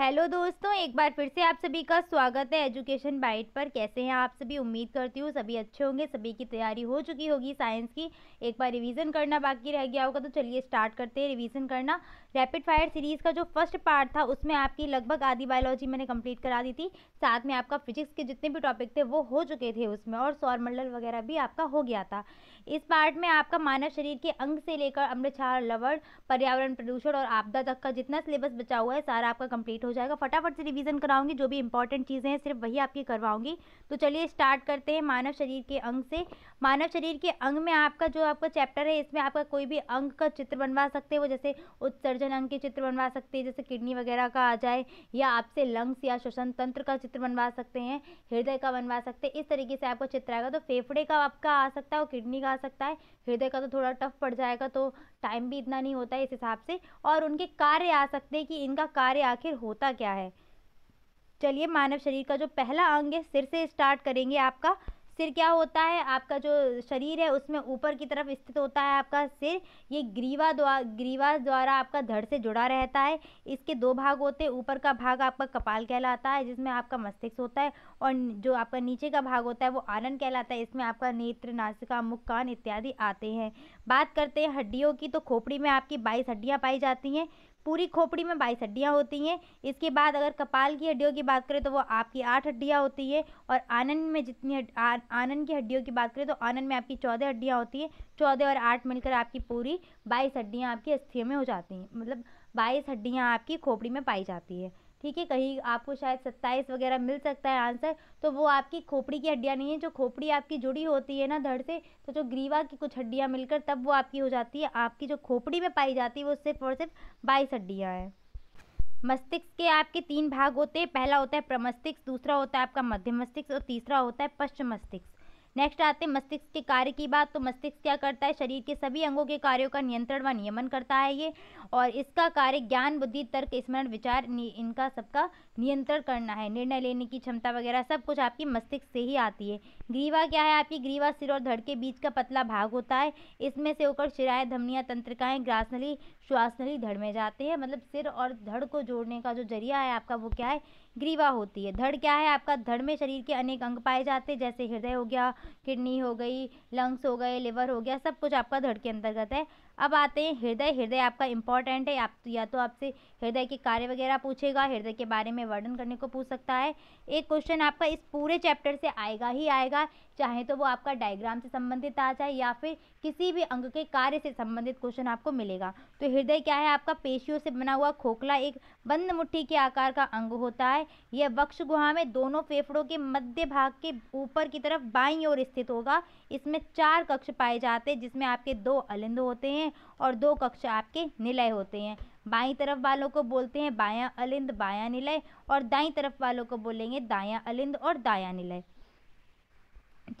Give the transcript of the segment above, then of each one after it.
hello दोस्तों एक बार फिर से आप सभी का स्वागत है एजुकेशन बाइट पर कैसे हैं आप सभी उम्मीद करती हूँ सभी अच्छे होंगे सभी की तैयारी हो चुकी होगी साइंस की एक बार रिवीजन करना बाकी रह गया होगा तो चलिए स्टार्ट करते हैं रिवीजन करना रैपिड फायर सीरीज़ का जो फर्स्ट पार्ट था उसमें आपकी लगभग आधी बायोलॉजी मैंने कम्प्लीट करा दी थी साथ में आपका फिजिक्स के जितने भी टॉपिक थे वो हो चुके थे उसमें और सौरमंडल वगैरह भी आपका हो गया था इस पार्ट में आपका मानव शरीर के अंग से लेकर अमृतक्षार लवण पर्यावरण प्रदूषण और आपदा तक का जितना सिलेबस बचा हुआ है सारा आपका कंप्लीट हो हो जाएगा फटाफट से रिवीजन कराऊंगी जो भी इंपॉर्टेंट चीज़ें हैं सिर्फ वही आपकी करवाऊंगी तो चलिए स्टार्ट करते हैं मानव शरीर के अंग से मानव शरीर के अंग में आपका जो आपका चैप्टर है इसमें आपका कोई भी अंग का चित्र बनवा सकते हैं वो जैसे उत्सर्जन अंग के चित्र बनवा सकते हैं जैसे किडनी वगैरह का आ जाए या आपसे लंग्स या श्वसन तंत्र का चित्र बनवा सकते हैं हृदय का बनवा सकते हैं इस तरीके से आपका चित्र आएगा तो फेफड़े का आपका आ सकता है और किडनी का आ सकता है हृदय का तो थोड़ा टफ पड़ जाएगा तो टाइम भी इतना नहीं होता है इस हिसाब से और उनके कार्य आ सकते हैं कि इनका कार्य आखिर होता होता क्या है चलिए मानव शरीर का जो पहला अंग है सिर से स्टार्ट करेंगे आपका सिर क्या होता है आपका जो शरीर है उसमें ऊपर की तरफ स्थित होता है आपका सिर ये ग्रीवा द्वारा ग्रीवा द्वारा आपका धड़ से जुड़ा रहता है इसके दो भाग होते हैं ऊपर का भाग आपका कपाल कहलाता है जिसमें आपका मस्तिष्क होता है और जो आपका नीचे का भाग होता है वो आनंद कहलाता है इसमें आपका नेत्र नासिका मुख कान इत्यादि आते हैं बात करते हैं हड्डियों की तो खोपड़ी में आपकी बाईस हड्डियाँ पाई जाती हैं पूरी खोपड़ी में बाईस हड्डियाँ होती हैं इसके बाद अगर कपाल की हड्डियों की बात करें तो वो आपकी आठ हड्डियाँ होती है और आनंद में जितनी आनंद की हड्डियों की बात करें तो आनंद में आपकी चौदह हड्डियाँ होती हैं चौदह और आठ मिलकर आपकी पूरी बाईस हड्डियाँ आपकी अस्थियों में हो जाती हैं मतलब बाईस हड्डियाँ आपकी खोपड़ी में पाई जाती है ठीक है कहीं आपको शायद सत्ताईस वगैरह मिल सकता है आंसर तो वो आपकी खोपड़ी की हड्डियाँ नहीं है जो खोपड़ी आपकी जुड़ी होती है ना धड़ से तो जो ग्रीवा की कुछ हड्डियाँ मिलकर तब वो आपकी हो जाती है आपकी जो खोपड़ी में पाई जाती है वो सिर्फ और सिर्फ बाईस हड्डियाँ हैं मस्तिष्क के आपके तीन भाग होते हैं पहला होता है प्रमस्तिष्क दूसरा होता है आपका मध्य मस्तिष्क और तीसरा होता है पश्च मस्तिष्क नेक्स्ट आते हैं मस्तिष्क के कार्य की बात तो मस्तिष्क क्या करता है शरीर के सभी अंगों के कार्यों का नियंत्रण व नियमन करता है ये और इसका कार्य ज्ञान बुद्धि तर्क स्मरण विचार इनका सबका नियंत्रण करना है निर्णय लेने की क्षमता वगैरह सब कुछ आपकी मस्तिष्क से ही आती है ग्रीवा क्या है आपकी ग्रीवा सिर और धड़ के बीच का पतला भाग होता है इसमें से होकर शिराएँ धमनियाँ तंत्रिकाएँ ग्रासनली श्वासनली धड़ में जाते हैं मतलब सिर और धड़ को जोड़ने का जो जरिया है आपका वो क्या है ग्रीवा होती है धड़ क्या है आपका धड़ में शरीर के अनेक अंग पाए जाते हैं जैसे हृदय हो गया किडनी हो गई लंग्स हो गए लिवर हो गया सब कुछ आपका धड़ के अंतर्गत है अब आते हैं हृदय हृदय आपका इंपॉर्टेंट है आप तो या तो आपसे हृदय के कार्य वगैरह पूछेगा हृदय के बारे में वर्णन करने को पूछ सकता है एक क्वेश्चन आपका इस पूरे चैप्टर से आएगा ही आएगा चाहे तो वो आपका डायग्राम से संबंधित आ जाए या फिर किसी भी अंग के कार्य से संबंधित क्वेश्चन आपको मिलेगा तो हृदय क्या है आपका पेशियों से बना हुआ खोखला एक बंद मुट्ठी के आकार का अंग होता है यह वक्ष गुहा में दोनों फेफड़ों के मध्य भाग के ऊपर की तरफ बाई ओर स्थित होगा इसमें चार कक्ष पाए जाते हैं जिसमें आपके दो अलिंद होते हैं और दो कक्ष आपके निलय होते हैं बाई तरफ वालों को बोलते हैं बाया अलिंद बाया निलय और दाई तरफ वालों को बोलेंगे दाया अलिंद और दाया निलय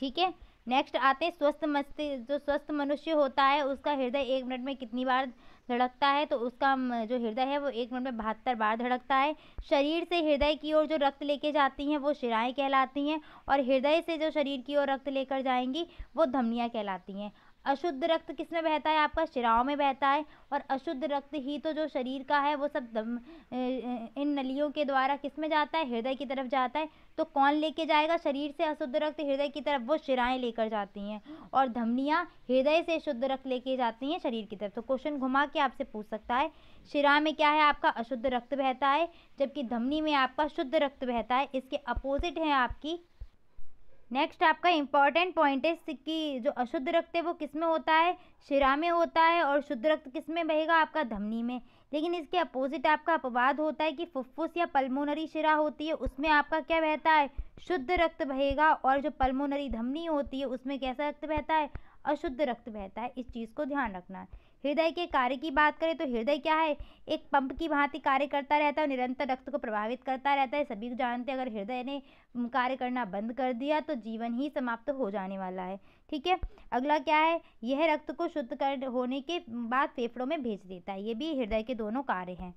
ठीक है नेक्स्ट आते हैं स्वस्थ मस्ति जो स्वस्थ मनुष्य होता है उसका हृदय एक मिनट में कितनी बार धड़कता है तो उसका जो हृदय है वो एक मिनट में बहत्तर बार धड़कता है शरीर से हृदय की ओर जो रक्त लेके जाती हैं वो शिराएं कहलाती हैं और हृदय से जो शरीर की ओर रक्त लेकर जाएंगी वो धमनियाँ कहलाती हैं अशुद्ध रक्त किस में बहता है आपका शिराओं में बहता है और अशुद्ध रक्त ही तो जो शरीर का है वो सब दम, इन नलियों के द्वारा किस में जाता है हृदय की तरफ जाता है तो कौन लेके जाएगा शरीर से अशुद्ध रक्त हृदय की तरफ वो शिराएं लेकर जाती हैं और धमनियाँ हृदय से शुद्ध रक्त लेके जाती हैं शरीर की तरफ तो क्वेश्चन घुमा के आपसे पूछ सकता है शिरा में क्या है आपका अशुद्ध रक्त बहता है जबकि धमनी में आपका शुद्ध रक्त बहता है इसके अपोजिट है आपकी नेक्स्ट आपका इम्पॉर्टेंट पॉइंट है कि जो अशुद्ध रक्त है वो किस में होता है शिरा में होता है और शुद्ध रक्त किस में बहेगा आपका धमनी में लेकिन इसके अपोजिट आपका अपवाद होता है कि फुफ्फुस या पल्मोनरी शिरा होती है उसमें आपका क्या बहता है शुद्ध रक्त बहेगा और जो पल्मोनरी धमनी होती है उसमें कैसा रक्त बहता है अशुद्ध रक्त बहता है इस चीज़ को ध्यान रखना है हृदय के कार्य की बात करें तो हृदय क्या है एक पंप की भांति कार्य करता रहता है निरंतर रक्त को प्रभावित करता रहता है सभी जानते हैं अगर हृदय ने कार्य करना बंद कर दिया तो जीवन ही समाप्त हो जाने वाला है ठीक है अगला क्या है यह रक्त को शुद्ध कर होने के बाद फेफड़ों में भेज देता है ये भी हृदय के दोनों कार्य हैं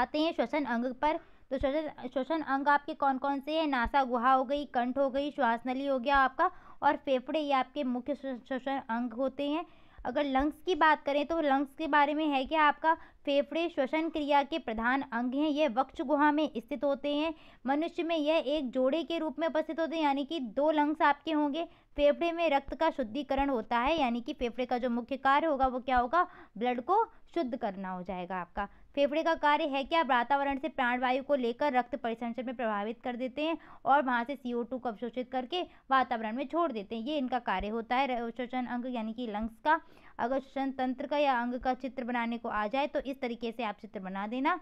आते हैं श्वसन अंग पर तो श्वसन श्वसन अंग आपके कौन कौन से हैं नासा गुहा हो गई कंठ हो गई श्वास नली हो गया आपका और फेफड़े ये आपके मुख्य श्वसन अंग होते हैं अगर लंग्स की बात करें तो लंग्स के बारे में है कि आपका फेफड़े श्वसन क्रिया के प्रधान अंग हैं यह वक्ष गुहा में स्थित होते हैं मनुष्य में यह एक जोड़े के रूप में उपस्थित होते हैं यानी कि दो लंग्स आपके होंगे फेफड़े में रक्त का शुद्धिकरण होता है यानी कि फेफड़े का जो मुख्य कार्य होगा वो क्या होगा ब्लड को शुद्ध करना हो जाएगा आपका फेफड़े का कार्य है क्या वातावरण से प्राणवायु को लेकर रक्त परिसंचरण में प्रभावित कर देते हैं और वहाँ से सी को अवशोषित करके वातावरण में छोड़ देते हैं ये इनका कार्य होता है अवशोषण अंग यानी कि लंग्स का अगर श्वसन तंत्र का या अंग का चित्र बनाने को आ जाए तो इस तरीके से आप चित्र बना देना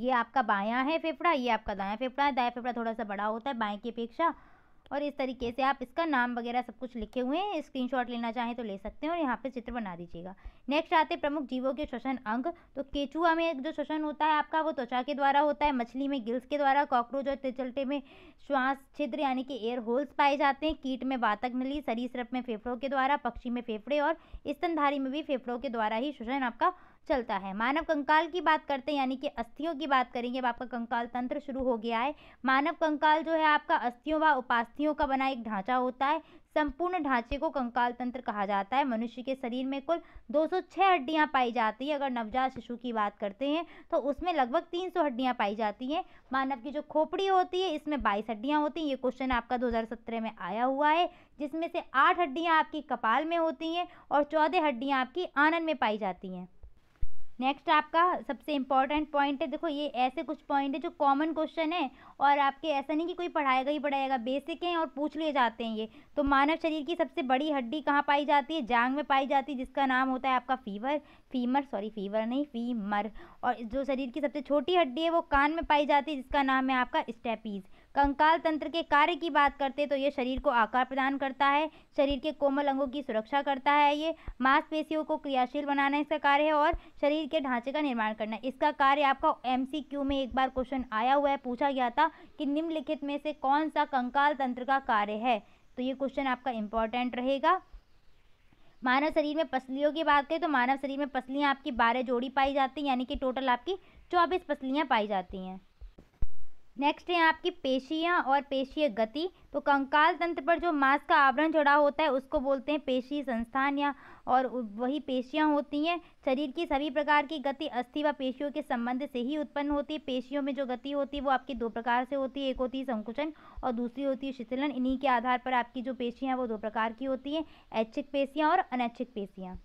ये आपका बायां है फेफड़ा ये आपका दायां फेफड़ा है दायां फेफड़ा थोड़ा सा बड़ा होता है बाएं की अपेक्षा और इस तरीके से आप इसका नाम वगैरह सब कुछ लिखे हुए हैं स्क्रीनशॉट लेना चाहें तो ले सकते हैं और यहाँ पे चित्र बना दीजिएगा नेक्स्ट आते हैं प्रमुख जीवों के श्वसन अंग तो केचुआ में जो श्वसन होता है आपका वो त्वचा के द्वारा होता है मछली में गिल्स के द्वारा कॉकरोच और तिचलटे में श्वास छिद्र यानी कि एयर होल्स पाए जाते हैं कीट में बातक नली सरीसृप में फेफड़ों के द्वारा पक्षी में फेफड़े और स्तनधारी में भी फेफड़ों के द्वारा ही श्वसन आपका चलता है मानव कंकाल की बात करते हैं यानी कि अस्थियों की बात करेंगे अब आपका कंकाल तंत्र शुरू हो गया है मानव कंकाल जो है आपका अस्थियों व उपास्थियों का बना एक ढांचा होता है संपूर्ण ढांचे को कंकाल तंत्र कहा जाता है मनुष्य के शरीर में कुल 206 हड्डियां पाई जाती हैं अगर नवजात शिशु की बात करते हैं तो उसमें लगभग 300 हड्डियां पाई जाती हैं मानव की जो खोपड़ी होती है इसमें 22 हड्डियां होती हैं ये क्वेश्चन आपका 2017 में आया हुआ है जिसमें से आठ हड्डियाँ आपकी कपाल में होती हैं और चौदह हड्डियाँ आपकी आनन में पाई जाती हैं नेक्स्ट आपका सबसे इम्पॉर्टेंट पॉइंट है देखो ये ऐसे कुछ पॉइंट है जो कॉमन क्वेश्चन है और आपके ऐसा नहीं कि कोई पढ़ाएगा ही पढ़ाएगा बेसिक हैं और पूछ लिए जाते हैं ये तो मानव शरीर की सबसे बड़ी हड्डी कहाँ पाई जाती है जांग में पाई जाती है जिसका नाम होता है आपका फीवर फीमर सॉरी फीवर नहीं फीमर और जो शरीर की सबसे छोटी हड्डी है वो कान में पाई जाती है जिसका नाम है आपका स्टेपीज़ कंकाल तंत्र के कार्य की बात करते तो ये शरीर को आकार प्रदान करता है शरीर के कोमल अंगों की सुरक्षा करता है ये मांसपेशियों को क्रियाशील बनाना इसका कार्य है और शरीर के ढांचे का निर्माण करना इसका कार्य आपका एमसीक्यू में एक बार क्वेश्चन आया हुआ है पूछा गया था कि निम्नलिखित में से कौन सा कंकाल तंत्र का कार्य है तो ये क्वेश्चन आपका इंपॉर्टेंट रहेगा मानव शरीर में पसलियों की बात करें तो मानव शरीर में पसलियाँ आपकी बारह जोड़ी पाई जाती हैं यानी कि टोटल आपकी चौबीस पसलियाँ पाई जाती हैं नेक्स्ट है आपकी पेशियाँ और पेशीय गति तो कंकाल तंत्र पर जो मांस का आवरण चढ़ा होता है उसको बोलते हैं पेशी संस्थान या और वही पेशियाँ होती हैं शरीर की सभी प्रकार की गति अस्थि व पेशियों के संबंध से ही उत्पन्न होती है पेशियों में जो गति होती है वो आपकी दो प्रकार से होती है एक होती है संकुचन और दूसरी होती है शिथिलन इन्हीं के आधार पर आपकी जो पेशियाँ वो दो प्रकार की होती हैं ऐच्छिक पेशियाँ और अनैच्छिक पेशियाँ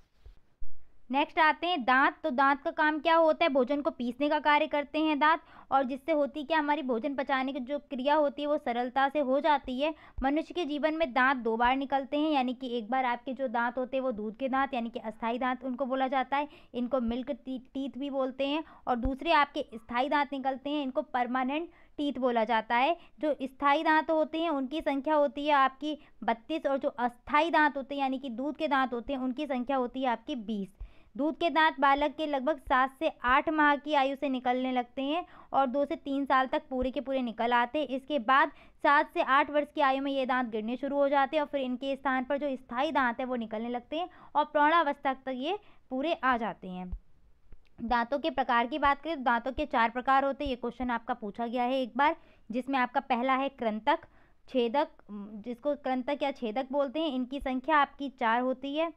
नेक्स्ट आते हैं दांत तो दांत का काम क्या होता है भोजन को पीसने का कार्य करते हैं दांत और जिससे होती क्या हमारी भोजन पचाने की जो क्रिया होती है वो सरलता से हो जाती है मनुष्य के जीवन में दांत दो बार निकलते हैं यानी कि एक बार आपके जो दांत होते हैं वो दूध के दांत यानी कि अस्थाई दांत उनको बोला जाता है इनको मिल्क टीथ भी बोलते हैं और दूसरे आपके स्थायी दांत निकलते हैं इनको परमानेंट टीथ बोला जाता है जो स्थाई दांत होते हैं उनकी संख्या होती है आपकी बत्तीस और जो अस्थायी दांत होते हैं यानी कि दूध के दांत होते हैं उनकी संख्या होती है आपकी बीस दूध के दांत बालक के लगभग सात से आठ माह की आयु से निकलने लगते हैं और दो से तीन साल तक पूरे के पूरे निकल आते हैं इसके बाद सात से आठ वर्ष की आयु में ये दांत गिरने शुरू हो जाते हैं और फिर इनके स्थान पर जो स्थायी दांत है वो निकलने लगते हैं और प्रौणावस्था तक ये पूरे आ जाते हैं दांतों के प्रकार की बात करें तो दांतों के चार प्रकार होते हैं ये क्वेश्चन आपका पूछा गया है एक बार जिसमें आपका पहला है क्रंतक छेदक जिसको क्रंतक या छेदक बोलते हैं इनकी संख्या आपकी चार होती है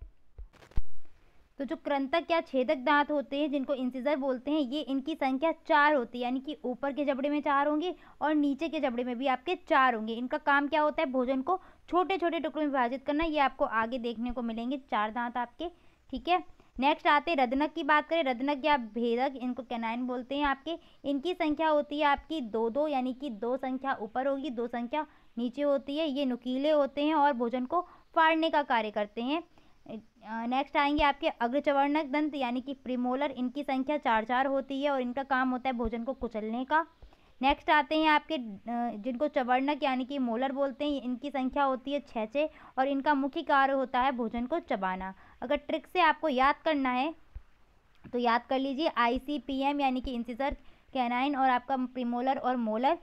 तो जो क्रंतक या छेदक दांत होते हैं जिनको इंसिजर बोलते हैं ये इनकी संख्या चार होती है यानी कि ऊपर के जबड़े में चार होंगे और नीचे के जबड़े में भी आपके चार होंगे इनका काम क्या होता है भोजन को छोटे छोटे टुकड़ों में विभाजित करना ये आपको आगे देखने को मिलेंगे चार दांत आपके ठीक है नेक्स्ट आते हैं रदनक की बात करें रदनक या भेदक इनको कैनाइन बोलते हैं आपके इनकी संख्या होती है आपकी दो दो यानी कि दो संख्या ऊपर होगी दो संख्या नीचे होती है ये नुकीले होते हैं और भोजन को फाड़ने का कार्य करते हैं नेक्स्ट आएंगे आपके अग्रचवर्णक दंत यानी कि प्रीमोलर इनकी संख्या चार चार होती है और इनका काम होता है भोजन को कुचलने का नेक्स्ट आते हैं आपके जिनको चवर्णक यानी कि मोलर बोलते हैं इनकी संख्या होती है छः छः और इनका मुख्य कार्य होता है भोजन को चबाना अगर ट्रिक से आपको याद करना है तो याद कर लीजिए आई सी पी एम यानी कि इंसिसर कैनाइन और आपका प्रीमोलर और मोलर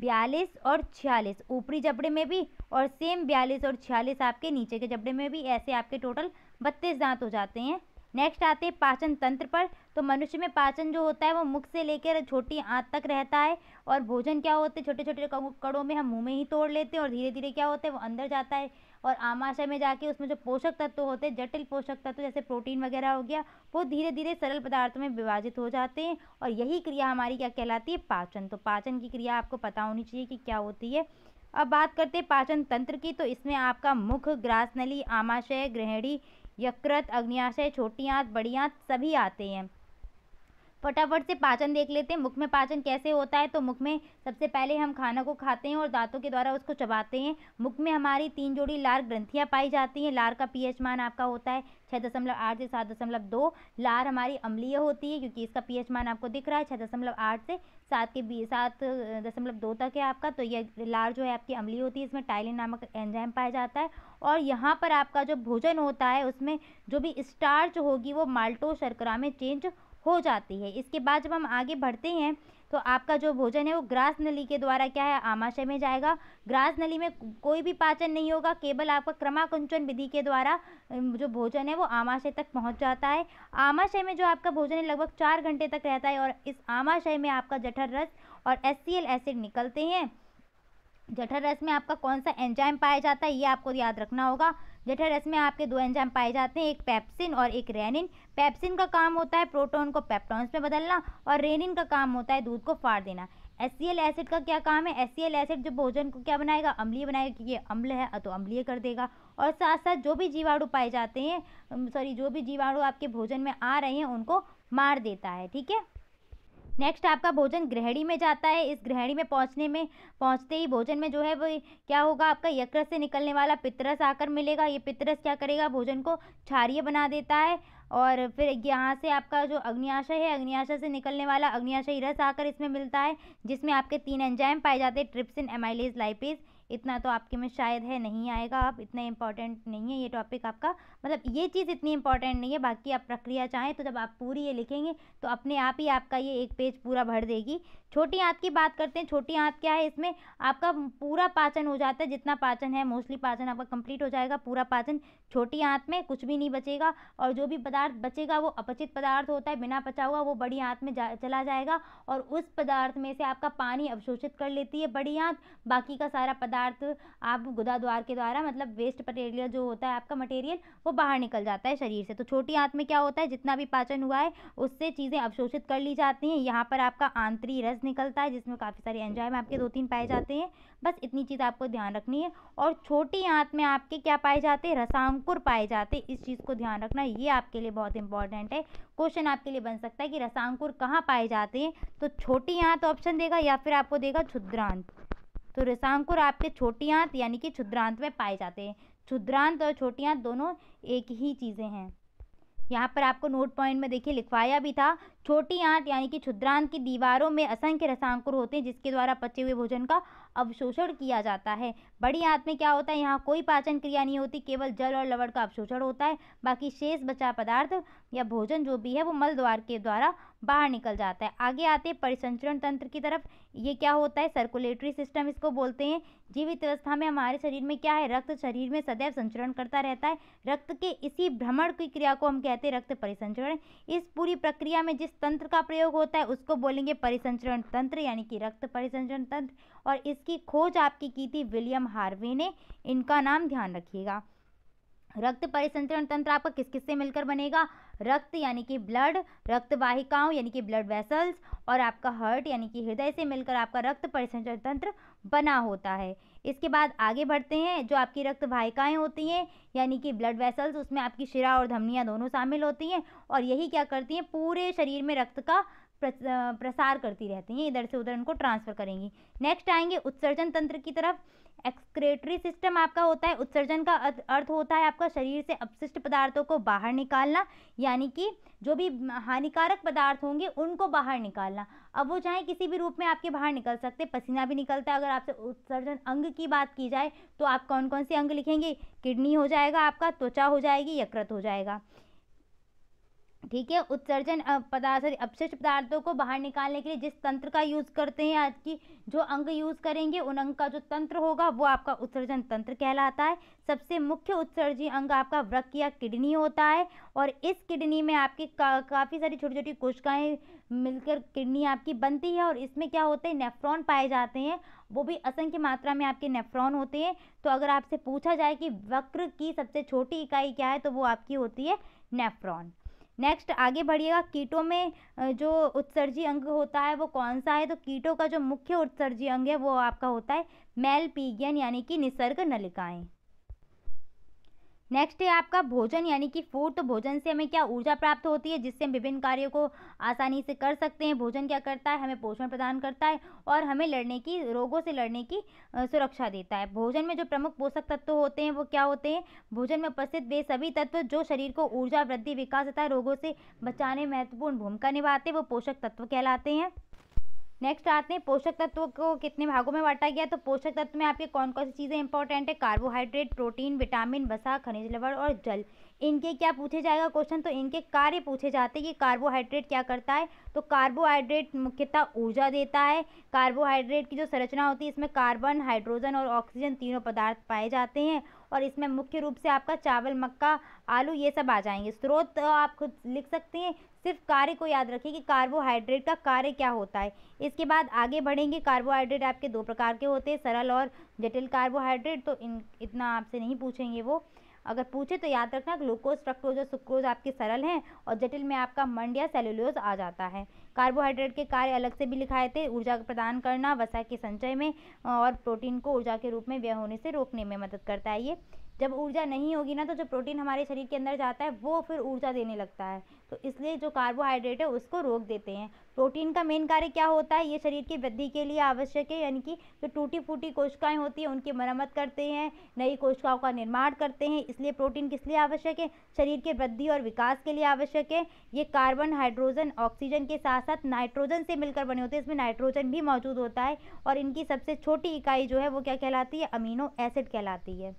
बयालीस और छियालीस ऊपरी जबड़े में भी और सेम बयालीस और छियालीस आपके नीचे के जबड़े में भी ऐसे आपके टोटल बत्तीस दांत हो जाते हैं नेक्स्ट आते हैं पाचन तंत्र पर तो मनुष्य में पाचन जो होता है वो मुख से लेकर छोटी आँत तक रहता है और भोजन क्या होते हैं छोटे छोटे कड़ों में हम मुंह में ही तोड़ लेते हैं और धीरे धीरे क्या होता है वो अंदर जाता है और आमाशय में जाके उसमें जो पोषक तत्व होते हैं जटिल पोषक तत्व जैसे प्रोटीन वगैरह हो गया वो धीरे धीरे सरल पदार्थों में विभाजित हो जाते हैं और यही क्रिया हमारी क्या कहलाती है पाचन तो पाचन की क्रिया आपको पता होनी चाहिए कि क्या होती है अब बात करते हैं पाचन तंत्र की तो इसमें आपका मुख ग्रासनली आमाशय ग्रहणी यकृत अग्नियाशय छोटी आँत बड़ी आँत सभी आते हैं फटाफट से पाचन देख लेते हैं मुख में पाचन कैसे होता है तो मुख में सबसे पहले हम खाना को खाते हैं और दांतों के द्वारा उसको चबाते हैं मुख में हमारी तीन जोड़ी लार ग्रंथियाँ पाई जाती हैं लार का पीएच मान आपका होता है छः दशमलव आठ से सात दशमलव दो लार हमारी अम्लीय होती है क्योंकि इसका पीएच मान आपको दिख रहा है छः दशमलव आठ से सात के बीच सात दशमलव दो तक है आपका तो यह लार जो है आपकी अम्लीय होती है इसमें टाइलिन नामक एंजाइम पाया जाता है और यहाँ पर आपका जो भोजन होता है उसमें जो भी स्टार्च होगी वो माल्टो शर्करा में चेंज हो जाती है इसके बाद जब हम आगे बढ़ते हैं तो आपका जो भोजन है वो ग्रास नली के द्वारा क्या है आमाशय में जाएगा ग्रास नली में कोई भी पाचन नहीं होगा केवल आपका क्रमाकुंचन विधि के द्वारा जो भोजन है वो आमाशय तक पहुंच जाता है आमाशय में जो आपका भोजन है लगभग चार घंटे तक रहता है और इस आमाशय में आपका जठर रस और एस एसिड निकलते हैं जठर रस में आपका कौन सा एंजाइम पाया जाता है ये आपको याद रखना होगा जठर रस में आपके दो एंजाम पाए जाते हैं एक पैप्सिन और एक रेनिन पेप्सिन का काम होता है प्रोटोन को पेप्टॉन्स में बदलना और रेनिन का काम होता है दूध को फाड़ देना एस एसिड का क्या काम है एस एसिड जो भोजन को क्या बनाएगा अम्लीय बनाएगा क्योंकि ये अम्ल है तो अम्लीय कर देगा और साथ साथ जो भी जीवाणु पाए जाते हैं सॉरी जो भी जीवाणु आपके भोजन में आ रहे हैं उनको मार देता है ठीक है नेक्स्ट आपका भोजन ग्रहणी में जाता है इस ग्रहणी में पहुंचने में पहुंचते ही भोजन में जो है वो क्या होगा आपका यकृत से निकलने वाला पितरस आकर मिलेगा ये पितरस क्या करेगा भोजन को क्षारिय बना देता है और फिर यहाँ से आपका जो अग्नियाशय है अग्नियाशय से निकलने वाला अग्नियाशय रस आकर इसमें मिलता है जिसमें आपके तीन एंजाइम पाए जाते हैं ट्रिप्सिन एमाइलेज लाइपेज इतना तो आपके में शायद है नहीं आएगा आप इतना इम्पॉर्टेंट नहीं है ये टॉपिक आपका मतलब ये चीज़ इतनी इंपॉर्टेंट नहीं है बाकी आप प्रक्रिया चाहें तो जब आप पूरी ये लिखेंगे तो अपने आप ही आपका ये एक पेज पूरा भर देगी छोटी आँत की बात करते हैं छोटी आँत क्या है इसमें आपका पूरा पाचन हो जाता है जितना पाचन है मोस्टली पाचन आपका कंप्लीट हो जाएगा पूरा पाचन छोटी आँत में कुछ भी नहीं बचेगा और जो भी पदार्थ बचेगा वो अपचित पदार्थ होता है बिना पचा हुआ वो बड़ी आँत में जा, चला जाएगा और उस पदार्थ में से आपका पानी अवशोषित कर लेती है बड़ी आँत बाकी का सारा पदार्थ आप गुदा द्वार के द्वारा मतलब वेस्ट मटेरियल जो होता है आपका मटेरियल वो बाहर निकल जाता है शरीर से तो छोटी आंत में क्या होता है जितना भी पाचन हुआ है उससे चीज़ें अवशोषित कर ली जाती हैं यहाँ पर आपका आंतरी रस निकलता है जिसमें काफ़ी सारे एंजाइम आपके दो तीन पाए जाते हैं बस इतनी चीज़ आपको ध्यान रखनी है और छोटी आंत में आपके क्या पाए जाते हैं रसांकुर पाए जाते हैं इस चीज़ को ध्यान रखना ये आपके लिए बहुत इंपॉर्टेंट है क्वेश्चन आपके लिए बन सकता है कि रसांकुर कहाँ पाए जाते हैं तो छोटी आँत ऑप्शन देगा या फिर आपको देगा क्षुद्रांत तो रसांकुर आपके छोटी आंत यानी कि क्षुद्रांत में पाए जाते हैं क्षुद्रांत और छोटी आंत दोनों एक ही चीज़ें हैं यहाँ पर आपको नोट पॉइंट में देखिए लिखवाया भी था छोटी आंत यानी कि क्षुद्रांत की दीवारों में असंख्य रसांकुर होते हैं जिसके द्वारा पचे हुए भोजन का अवशोषण किया जाता है बड़ी आंत में क्या होता है यहाँ कोई पाचन क्रिया नहीं होती केवल जल और लवण का अवशोषण होता है बाकी शेष बचा पदार्थ या भोजन जो भी है वो मल द्वार के द्वारा बाहर निकल जाता है आगे आते हैं परिसंचरण तंत्र की तरफ ये क्या होता है सर्कुलेटरी सिस्टम इसको बोलते हैं जीवित अवस्था में हमारे शरीर में क्या है रक्त शरीर में सदैव संचरण करता रहता है रक्त के इसी भ्रमण की क्रिया को हम कहते हैं रक्त परिसंचरण इस पूरी प्रक्रिया में जिस तंत्र का प्रयोग होता है उसको बोलेंगे परिसंचरण तंत्र यानी कि रक्त परिसंचरण तंत्र और इसकी खोज आपकी की थी विलियम हार्वे ने इनका नाम ध्यान रखिएगा रक्त परिसंचरण तंत्र आपका किस किस से मिलकर बनेगा रक्त यानी कि ब्लड रक्त वाहिकाओं यानी कि ब्लड वेसल्स और आपका हर्ट यानी कि हृदय से मिलकर आपका रक्त परिसंचरण तंत्र बना होता है इसके बाद आगे बढ़ते हैं जो आपकी रक्त वाहिकाएँ होती हैं यानी कि ब्लड वेसल्स उसमें आपकी शिरा और धमनियाँ दोनों शामिल होती हैं और यही क्या करती हैं पूरे शरीर में रक्त का प्रसार करती रहती हैं इधर से उधर उनको ट्रांसफ़र करेंगी नेक्स्ट आएंगे उत्सर्जन तंत्र की तरफ एक्सक्रेटरी सिस्टम आपका होता है उत्सर्जन का अर्थ होता है आपका शरीर से अपशिष्ट पदार्थों को बाहर निकालना यानी कि जो भी हानिकारक पदार्थ होंगे उनको बाहर निकालना अब वो चाहे किसी भी रूप में आपके बाहर निकल सकते पसीना भी निकलता है अगर आपसे उत्सर्जन अंग की बात की जाए तो आप कौन कौन से अंग लिखेंगे किडनी हो जाएगा आपका त्वचा हो जाएगी यकृत हो जाएगा ठीक है उत्सर्जन पदार्थ अपशिष्ट पदार्थों को बाहर निकालने के लिए जिस तंत्र का यूज़ करते हैं आज की जो अंग यूज़ करेंगे उन अंग का जो तंत्र होगा वो आपका उत्सर्जन तंत्र कहलाता है सबसे मुख्य उत्सर्जी अंग आपका वृक्क या किडनी होता है और इस किडनी में आपकी का, काफ़ी सारी छोटी छोटी कोशिकाएं मिलकर किडनी आपकी बनती है और इसमें क्या होते हैं नेफ्रॉन पाए जाते हैं वो भी असंख्य मात्रा में आपके नेफ्रॉन होते हैं तो अगर आपसे पूछा जाए कि वक्र की सबसे छोटी इकाई क्या है तो वो आपकी होती है नेफ्रॉन नेक्स्ट आगे बढ़िएगा कीटों में जो उत्सर्जी अंग होता है वो कौन सा है तो कीटों का जो मुख्य उत्सर्जी अंग है वो आपका होता है मेलपीगियन यानी कि निसर्ग नलिकाएं नेक्स्ट है आपका भोजन यानी कि फूड तो भोजन से हमें क्या ऊर्जा प्राप्त होती है जिससे हम विभिन्न कार्यों को आसानी से कर सकते हैं भोजन क्या करता है हमें पोषण प्रदान करता है और हमें लड़ने की रोगों से लड़ने की सुरक्षा देता है भोजन में जो प्रमुख पोषक तत्व होते हैं वो क्या होते हैं भोजन में उपस्थित वे सभी तत्व जो शरीर को ऊर्जा वृद्धि विकास तथा रोगों से बचाने महत्वपूर्ण भूमिका निभाते हैं वो पोषक तत्व कहलाते हैं नेक्स्ट आते हैं पोषक तत्व को कितने भागों में बांटा गया तो पोषक तत्व में आपके कौन कौन सी चीज़ें इंपॉर्टेंट है कार्बोहाइड्रेट प्रोटीन विटामिन वसा खनिज लवण और जल इनके क्या पूछे जाएगा क्वेश्चन तो इनके कार्य पूछे जाते हैं कि कार्बोहाइड्रेट क्या करता है तो कार्बोहाइड्रेट मुख्यतः ऊर्जा देता है कार्बोहाइड्रेट की जो संरचना होती है इसमें कार्बन हाइड्रोजन और ऑक्सीजन तीनों पदार्थ पाए जाते हैं और इसमें मुख्य रूप से आपका चावल मक्का आलू ये सब आ जाएंगे स्रोत आप खुद लिख सकते हैं सिर्फ कार्य को याद रखिए कि कार्बोहाइड्रेट का कार्य क्या होता है इसके बाद आगे बढ़ेंगे कार्बोहाइड्रेट आपके दो प्रकार के होते हैं सरल और जटिल कार्बोहाइड्रेट तो इन इतना आपसे नहीं पूछेंगे वो अगर पूछे तो याद रखना ग्लूकोज फ्रक्टोज और सुक्रोज आपके सरल हैं और जटिल में आपका मंड या सेलुलोज आ जाता है कार्बोहाइड्रेट के कार्य अलग से भी लिखाए थे ऊर्जा प्रदान करना वसा के संचय में और प्रोटीन को ऊर्जा के रूप में व्यय होने से रोकने में मदद करता है ये जब ऊर्जा नहीं होगी ना तो जो प्रोटीन हमारे शरीर के अंदर जाता है वो फिर ऊर्जा देने लगता है तो इसलिए जो कार्बोहाइड्रेट है उसको रोक देते हैं प्रोटीन का मेन कार्य क्या होता है ये शरीर की वृद्धि के लिए आवश्यक है यानी कि जो टूटी फूटी कोशिकाएं होती हैं उनकी मरम्मत करते हैं नई कोशिकाओं का निर्माण करते हैं इसलिए प्रोटीन किस लिए आवश्यक है शरीर के वृद्धि और विकास के लिए आवश्यक है ये कार्बन हाइड्रोजन ऑक्सीजन के साथ साथ नाइट्रोजन से मिलकर बने होते हैं इसमें नाइट्रोजन भी मौजूद होता है और इनकी सबसे छोटी इकाई जो है वो क्या कहलाती है अमीनो एसिड कहलाती है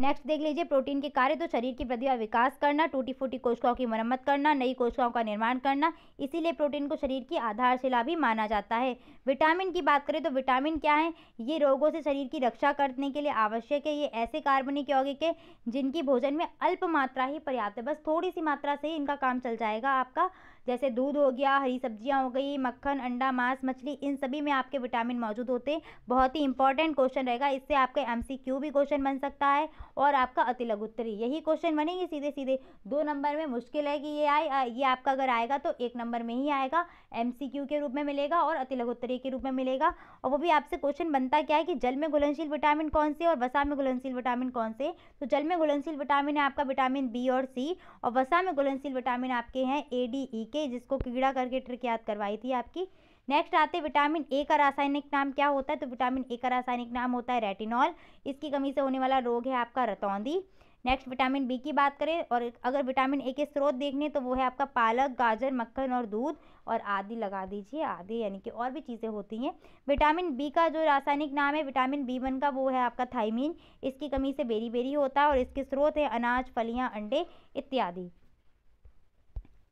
नेक्स्ट देख लीजिए प्रोटीन के कार्य तो शरीर की वृद्धि और विकास करना टूटी फूटी कोशिकाओं की मरम्मत करना नई कोशिकाओं का निर्माण करना इसीलिए प्रोटीन को शरीर की आधारशिला भी माना जाता है विटामिन की बात करें तो विटामिन क्या है ये रोगों से शरीर की रक्षा करने के लिए आवश्यक है ये ऐसे कार्बनिक यौगिक है जिनकी भोजन में अल्प मात्रा ही पर्याप्त है बस थोड़ी सी मात्रा से ही इनका काम चल जाएगा आपका जैसे दूध हो गया हरी सब्जियाँ हो गई मक्खन अंडा मांस मछली इन सभी में आपके विटामिन मौजूद होते हैं बहुत ही इंपॉर्टेंट क्वेश्चन रहेगा इससे आपका एम भी क्वेश्चन बन सकता है और आपका अति लघुत्तरी यही क्वेश्चन बनेंगे सीधे सीधे दो नंबर में मुश्किल है कि ये आए ये आपका अगर आएगा तो एक नंबर में ही आएगा एम के रूप में मिलेगा और अति अतिलघोत्तरीय के रूप में मिलेगा और वो भी आपसे क्वेश्चन बनता क्या है कि जल में घुलनशील विटामिन कौन से और वसा में घुलनशील विटामिन कौन से तो जल में घुलनशील विटामिन है आपका विटामिन बी और सी और वसा में घुलनशील विटामिन आपके हैं ए डी ई के जिसको कीड़ा करके ट्रिक याद करवाई थी आपकी नेक्स्ट आते विटामिन ए का रासायनिक नाम क्या होता है तो विटामिन ए का रासायनिक नाम होता है रेटिनॉल इसकी कमी से होने वाला रोग है आपका रतौंदी नेक्स्ट विटामिन बी की बात करें और अगर विटामिन ए के स्रोत देखने तो वो है आपका पालक गाजर मक्खन और दूध और आदि लगा दीजिए आदि यानी कि और भी चीज़ें होती हैं विटामिन बी का जो रासायनिक नाम है विटामिन बी वन का वो है आपका थाइमीन इसकी कमी से बेरी बेरी होता है और इसके स्रोत है अनाज फलियाँ अंडे इत्यादि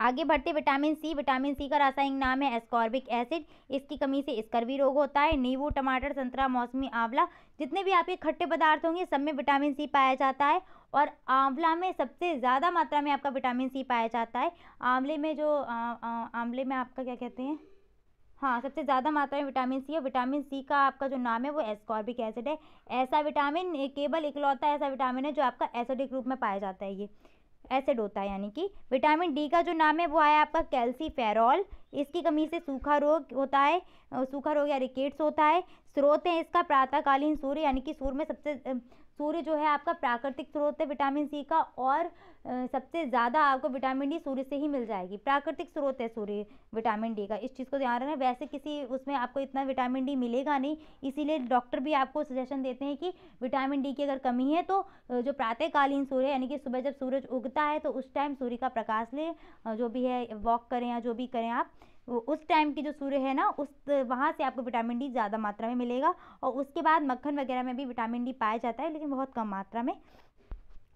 आगे बढ़ते विटामिन सी विटामिन सी का रासायनिक नाम है एस्कॉर्बिक एसिड इसकी कमी से इसकर भी रोग होता है नींबू टमाटर संतरा मौसमी आंवला जितने भी आपके खट्टे पदार्थ होंगे सब में विटामिन सी पाया जाता है और आंवला में सबसे ज़्यादा मात्रा में आपका विटामिन सी पाया जाता है आंवले में जो आंवले में आपका क्या कहते हैं हाँ सबसे ज़्यादा मात्रा में विटामिन सी है विटामिन सी का आपका जो नाम है वो एस्कॉर्बिक एसिड है ऐसा विटामिन केवल इकलौता ऐसा विटामिन है जो आपका एसिडिक रूप में पाया जाता है ये एसिड होता है यानी कि विटामिन डी का जो नाम है वो आया आपका कैल्सीफेरॉल इसकी कमी से सूखा रोग होता है सूखा रोग या रिकेट्स होता है स्रोत है इसका प्रातःकालीन सूर्य यानी कि सूर्य में सबसे सूर्य जो है आपका प्राकृतिक स्रोत है विटामिन सी का और सबसे ज़्यादा आपको विटामिन डी सूर्य से ही मिल जाएगी प्राकृतिक स्रोत है सूर्य विटामिन डी का इस चीज़ को ध्यान रखना वैसे किसी उसमें आपको इतना विटामिन डी मिलेगा नहीं इसीलिए डॉक्टर भी आपको सजेशन देते हैं कि विटामिन डी की अगर कमी है तो जो प्रातःकालीन सूर्य यानी कि सुबह जब सूरज उगता है तो उस टाइम सूर्य का प्रकाश लें जो भी है वॉक करें या जो भी करें आप उस टाइम की जो सूर्य है ना उस वहाँ से आपको विटामिन डी ज़्यादा मात्रा में मिलेगा और उसके बाद मक्खन वगैरह में भी विटामिन डी पाया जाता है लेकिन बहुत कम मात्रा में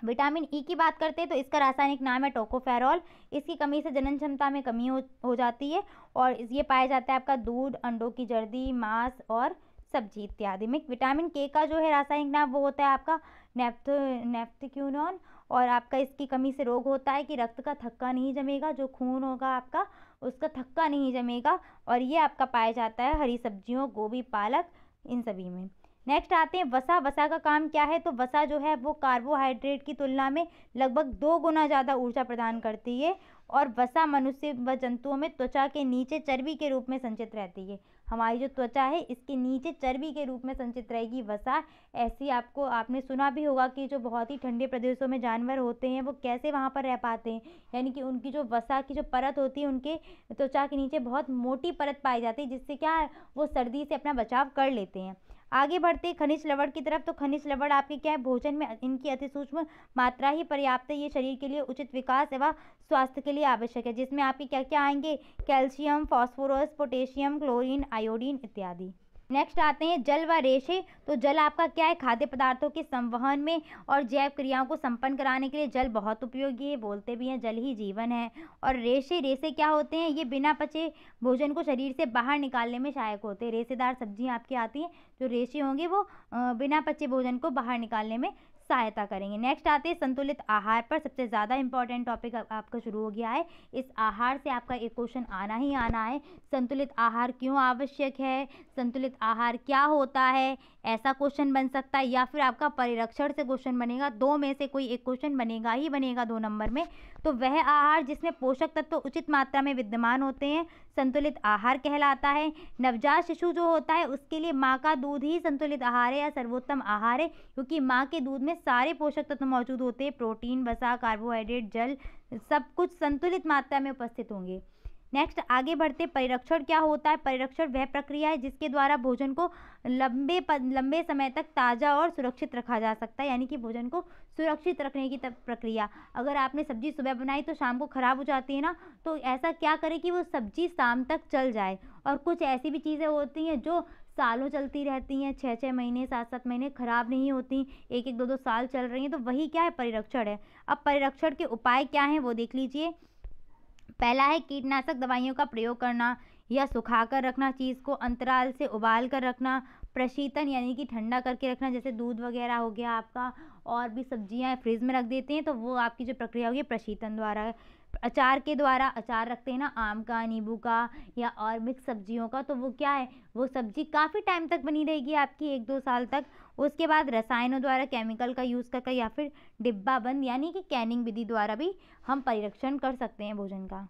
विटामिन ई e की बात करते हैं तो इसका रासायनिक नाम है टोकोफेरॉल इसकी कमी से जनन क्षमता में कमी हो, हो जाती है और ये पाया जाता है आपका दूध अंडों की जर्दी मांस और सब्जी इत्यादि में विटामिन के का जो है रासायनिक नाम वो होता है आपका नेप्थो नेप्थिक्यूनॉन और आपका इसकी कमी से रोग होता है कि रक्त का थक्का नहीं जमेगा जो खून होगा आपका उसका थक्का नहीं जमेगा और ये आपका पाया जाता है हरी सब्जियों गोभी पालक इन सभी में नेक्स्ट आते हैं वसा वसा का काम क्या है तो वसा जो है वो कार्बोहाइड्रेट की तुलना में लगभग दो गुना ज़्यादा ऊर्जा प्रदान करती है और वसा मनुष्य व जंतुओं में त्वचा के नीचे चर्बी के रूप में संचित रहती है हमारी जो त्वचा है इसके नीचे चर्बी के रूप में संचित रहेगी वसा ऐसी आपको आपने सुना भी होगा कि जो बहुत ही ठंडे प्रदेशों में जानवर होते हैं वो कैसे वहाँ पर रह पाते हैं यानी कि उनकी जो वसा की जो परत होती है उनके त्वचा के नीचे बहुत मोटी परत पाई जाती है जिससे क्या वो सर्दी से अपना बचाव कर लेते हैं आगे बढ़ते खनिज लवण की तरफ तो खनिज लवण आपके क्या है भोजन में इनकी अति सूक्ष्म मात्रा ही पर्याप्त है ये शरीर के लिए उचित विकास एवं स्वास्थ्य के लिए आवश्यक है जिसमें आपके क्या क्या आएंगे calcium phosphorus potassium chlorine iodine इत्यादि नेक्स्ट आते हैं जल व रेशे तो जल आपका क्या है खाद्य पदार्थों के संवहन में और जैव क्रियाओं को संपन्न कराने के लिए जल बहुत उपयोगी है बोलते भी हैं जल ही जीवन है और रेशे रेशे क्या होते हैं ये बिना पचे भोजन को शरीर से बाहर निकालने में सहायक होते हैं रेशेदार सब्जियाँ आपकी आती हैं जो रेशे होंगे वो बिना पचे भोजन को बाहर निकालने में सहायता करेंगे नेक्स्ट आते हैं संतुलित आहार पर सबसे ज़्यादा इंपॉर्टेंट टॉपिक आपका शुरू हो गया है इस आहार से आपका एक क्वेश्चन आना ही आना है संतुलित आहार क्यों आवश्यक है संतुलित आहार क्या होता है ऐसा क्वेश्चन बन सकता है या फिर आपका परिरक्षण से क्वेश्चन बनेगा दो में से कोई एक क्वेश्चन बनेगा ही बनेगा दो नंबर में तो वह आहार जिसमें पोषक तत्व उचित मात्रा में विद्यमान होते हैं संतुलित आहार कहलाता है नवजात शिशु जो होता है उसके लिए माँ का दूध ही संतुलित आहार है या सर्वोत्तम आहार है क्योंकि माँ के दूध में सारे पोषक तत्व मौजूद होते हैं प्रोटीन वसा कार्बोहाइड्रेट जल सब कुछ संतुलित मात्रा में उपस्थित होंगे नेक्स्ट आगे बढ़ते परिरक्षण क्या होता है परिरक्षण वह प्रक्रिया है जिसके द्वारा भोजन को लंबे लंबे समय तक ताज़ा और सुरक्षित रखा जा सकता है यानी कि भोजन को सुरक्षित रखने की प्रक्रिया अगर आपने सब्जी सुबह बनाई तो शाम को ख़राब हो जाती है ना तो ऐसा क्या करें कि वो सब्जी शाम तक चल जाए और कुछ ऐसी भी चीज़ें होती हैं जो सालों चलती रहती हैं छः छः महीने सात सात महीने ख़राब नहीं होती एक एक दो दो साल चल रही हैं तो वही क्या है परिरक्षण है अब परिरक्षण के उपाय क्या हैं वो देख लीजिए पहला है कीटनाशक दवाइयों का प्रयोग करना या सुखा कर रखना चीज़ को अंतराल से उबाल कर रखना प्रशीतन यानी कि ठंडा करके रखना जैसे दूध वगैरह हो गया आपका और भी सब्जियां फ्रिज में रख देते हैं तो वो आपकी जो प्रक्रिया होगी प्रशीतन द्वारा अचार के द्वारा अचार रखते हैं ना आम का नींबू का या और मिक्स सब्जियों का तो वो क्या है वो सब्जी काफ़ी टाइम तक बनी रहेगी आपकी एक दो साल तक उसके बाद रसायनों द्वारा केमिकल का यूज़ करके या फिर डिब्बा बंद यानी कि कैनिंग विधि द्वारा भी हम परिरक्षण कर सकते हैं भोजन का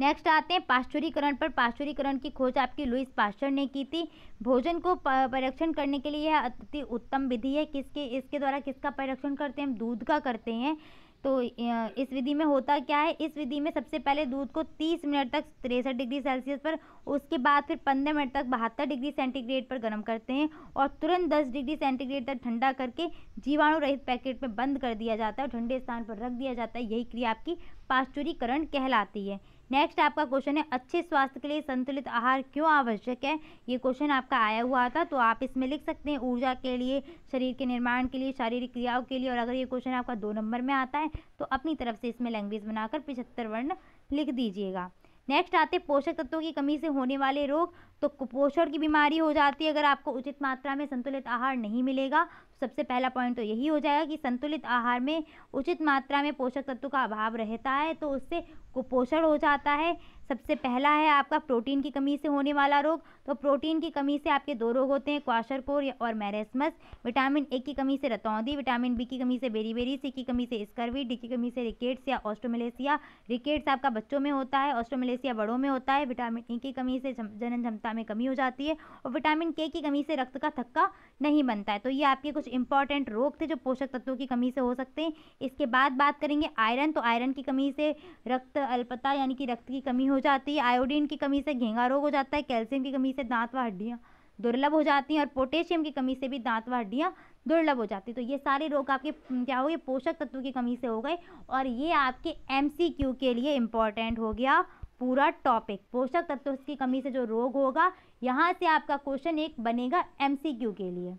नेक्स्ट आते हैं पाश्चुरीकरण पर पाश्चुरीकरण की खोज आपकी लुइस पाश्चर ने की थी भोजन को परीक्षण करने के लिए यह अति उत्तम विधि है किसके इसके द्वारा किसका परीक्षण करते हैं हम दूध का करते हैं तो इस विधि में होता क्या है इस विधि में सबसे पहले दूध को 30 मिनट तक तिरसठ डिग्री सेल्सियस पर उसके बाद फिर 15 मिनट तक बहत्तर डिग्री सेंटीग्रेड पर गर्म करते हैं और तुरंत 10 डिग्री सेंटीग्रेड तक ठंडा करके जीवाणु रहित पैकेट में बंद कर दिया जाता है और ठंडे स्थान पर रख दिया जाता है यही क्रिया आपकी पाश्चुरीकरण कहलाती है नेक्स्ट आपका क्वेश्चन है अच्छे स्वास्थ्य के लिए संतुलित आहार क्यों आवश्यक है ये क्वेश्चन आपका आया हुआ था तो आप इसमें लिख सकते हैं ऊर्जा के लिए शरीर के निर्माण के लिए शारीरिक क्रियाओं के लिए और अगर ये क्वेश्चन आपका दो नंबर में आता है तो अपनी तरफ से इसमें लैंग्वेज बनाकर पिछहत्तर वर्ण लिख दीजिएगा नेक्स्ट आते पोषक तत्वों की कमी से होने वाले रोग तो कुपोषण की बीमारी हो जाती है अगर आपको उचित मात्रा में संतुलित आहार नहीं मिलेगा सबसे पहला पॉइंट तो यही हो जाएगा कि संतुलित आहार में उचित मात्रा में पोषक तत्व का अभाव रहता है तो उससे कुपोषण हो जाता है सबसे पहला है आपका प्रोटीन की कमी से होने वाला रोग तो प्रोटीन की कमी से आपके दो रोग होते हैं क्वाशर कोर और मैरेसमस विटामिन ए की कमी से रतौंदी विटामिन बी की कमी से बेरी बेरी सी की कमी से स्कर्वी डी की कमी से रिकेट्स या ऑस्ट्रोमलेसिया रिकेट्स आपका बच्चों में होता है ऑस्ट्रोमलेसिया बड़ों में होता है विटामिन ए की कमी से जनन क्षमता में कमी हो जाती है और विटामिन के की कमी से रक्त का थक्का नहीं बनता है तो ये आपके कुछ इंपॉर्टेंट रोग थे जो पोषक तत्वों की कमी से हो सकते हैं इसके बाद बात करेंगे आयरन तो आयरन की कमी से रक्त अल्पता यानी कि रक्त की कमी हो जाती है आयोडीन की कमी से घेंगा रोग हो जाता है कैल्शियम की कमी से दांत व हड्डियाँ दुर्लभ हो जाती हैं और पोटेशियम की कमी से भी दांत व हड्डियाँ दुर्लभ हो जाती तो ये सारे रोग आपके क्या हो गए पोषक तत्व की कमी से हो गए और ये आपके एम के लिए इम्पॉर्टेंट हो गया पूरा टॉपिक पोषक तत्वों की कमी से जो रोग होगा यहाँ से आपका क्वेश्चन एक बनेगा एम के लिए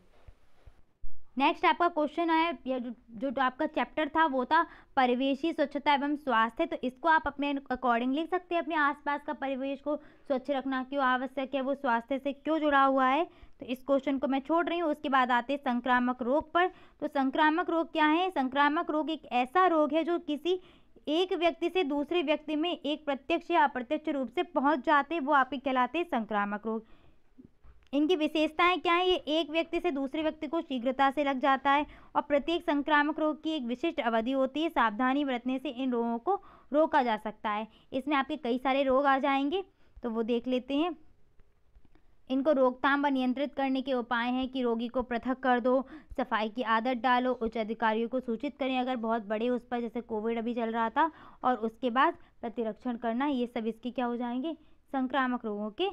नेक्स्ट आपका क्वेश्चन आया या जो, जो आपका चैप्टर था वो था परिवेशी स्वच्छता एवं स्वास्थ्य तो इसको आप अपने अकॉर्डिंग लिख सकते हैं अपने आसपास का परिवेश को स्वच्छ रखना क्यों आवश्यक है वो स्वास्थ्य से क्यों जुड़ा हुआ है तो इस क्वेश्चन को मैं छोड़ रही हूँ उसके बाद आते हैं संक्रामक रोग पर तो संक्रामक रोग क्या है संक्रामक रोग एक ऐसा रोग है जो किसी एक व्यक्ति से दूसरे व्यक्ति में एक प्रत्यक्ष या अप्रत्यक्ष रूप से पहुँच जाते वो आपके कहलाते संक्रामक रोग इनकी विशेषताएं क्या है ये एक व्यक्ति से दूसरे व्यक्ति को शीघ्रता से लग जाता है और प्रत्येक संक्रामक रोग की एक विशिष्ट अवधि होती है सावधानी बरतने से इन रोगों को रोका जा सकता है इसमें आपके कई सारे रोग आ जाएंगे तो वो देख लेते हैं इनको रोकथाम व नियंत्रित करने के उपाय हैं कि रोगी को पृथक कर दो सफाई की आदत डालो उच्च अधिकारियों को सूचित करें अगर बहुत बड़े उस पर जैसे कोविड अभी चल रहा था और उसके बाद प्रतिरक्षण करना ये सब इसके क्या हो जाएंगे संक्रामक रोगों के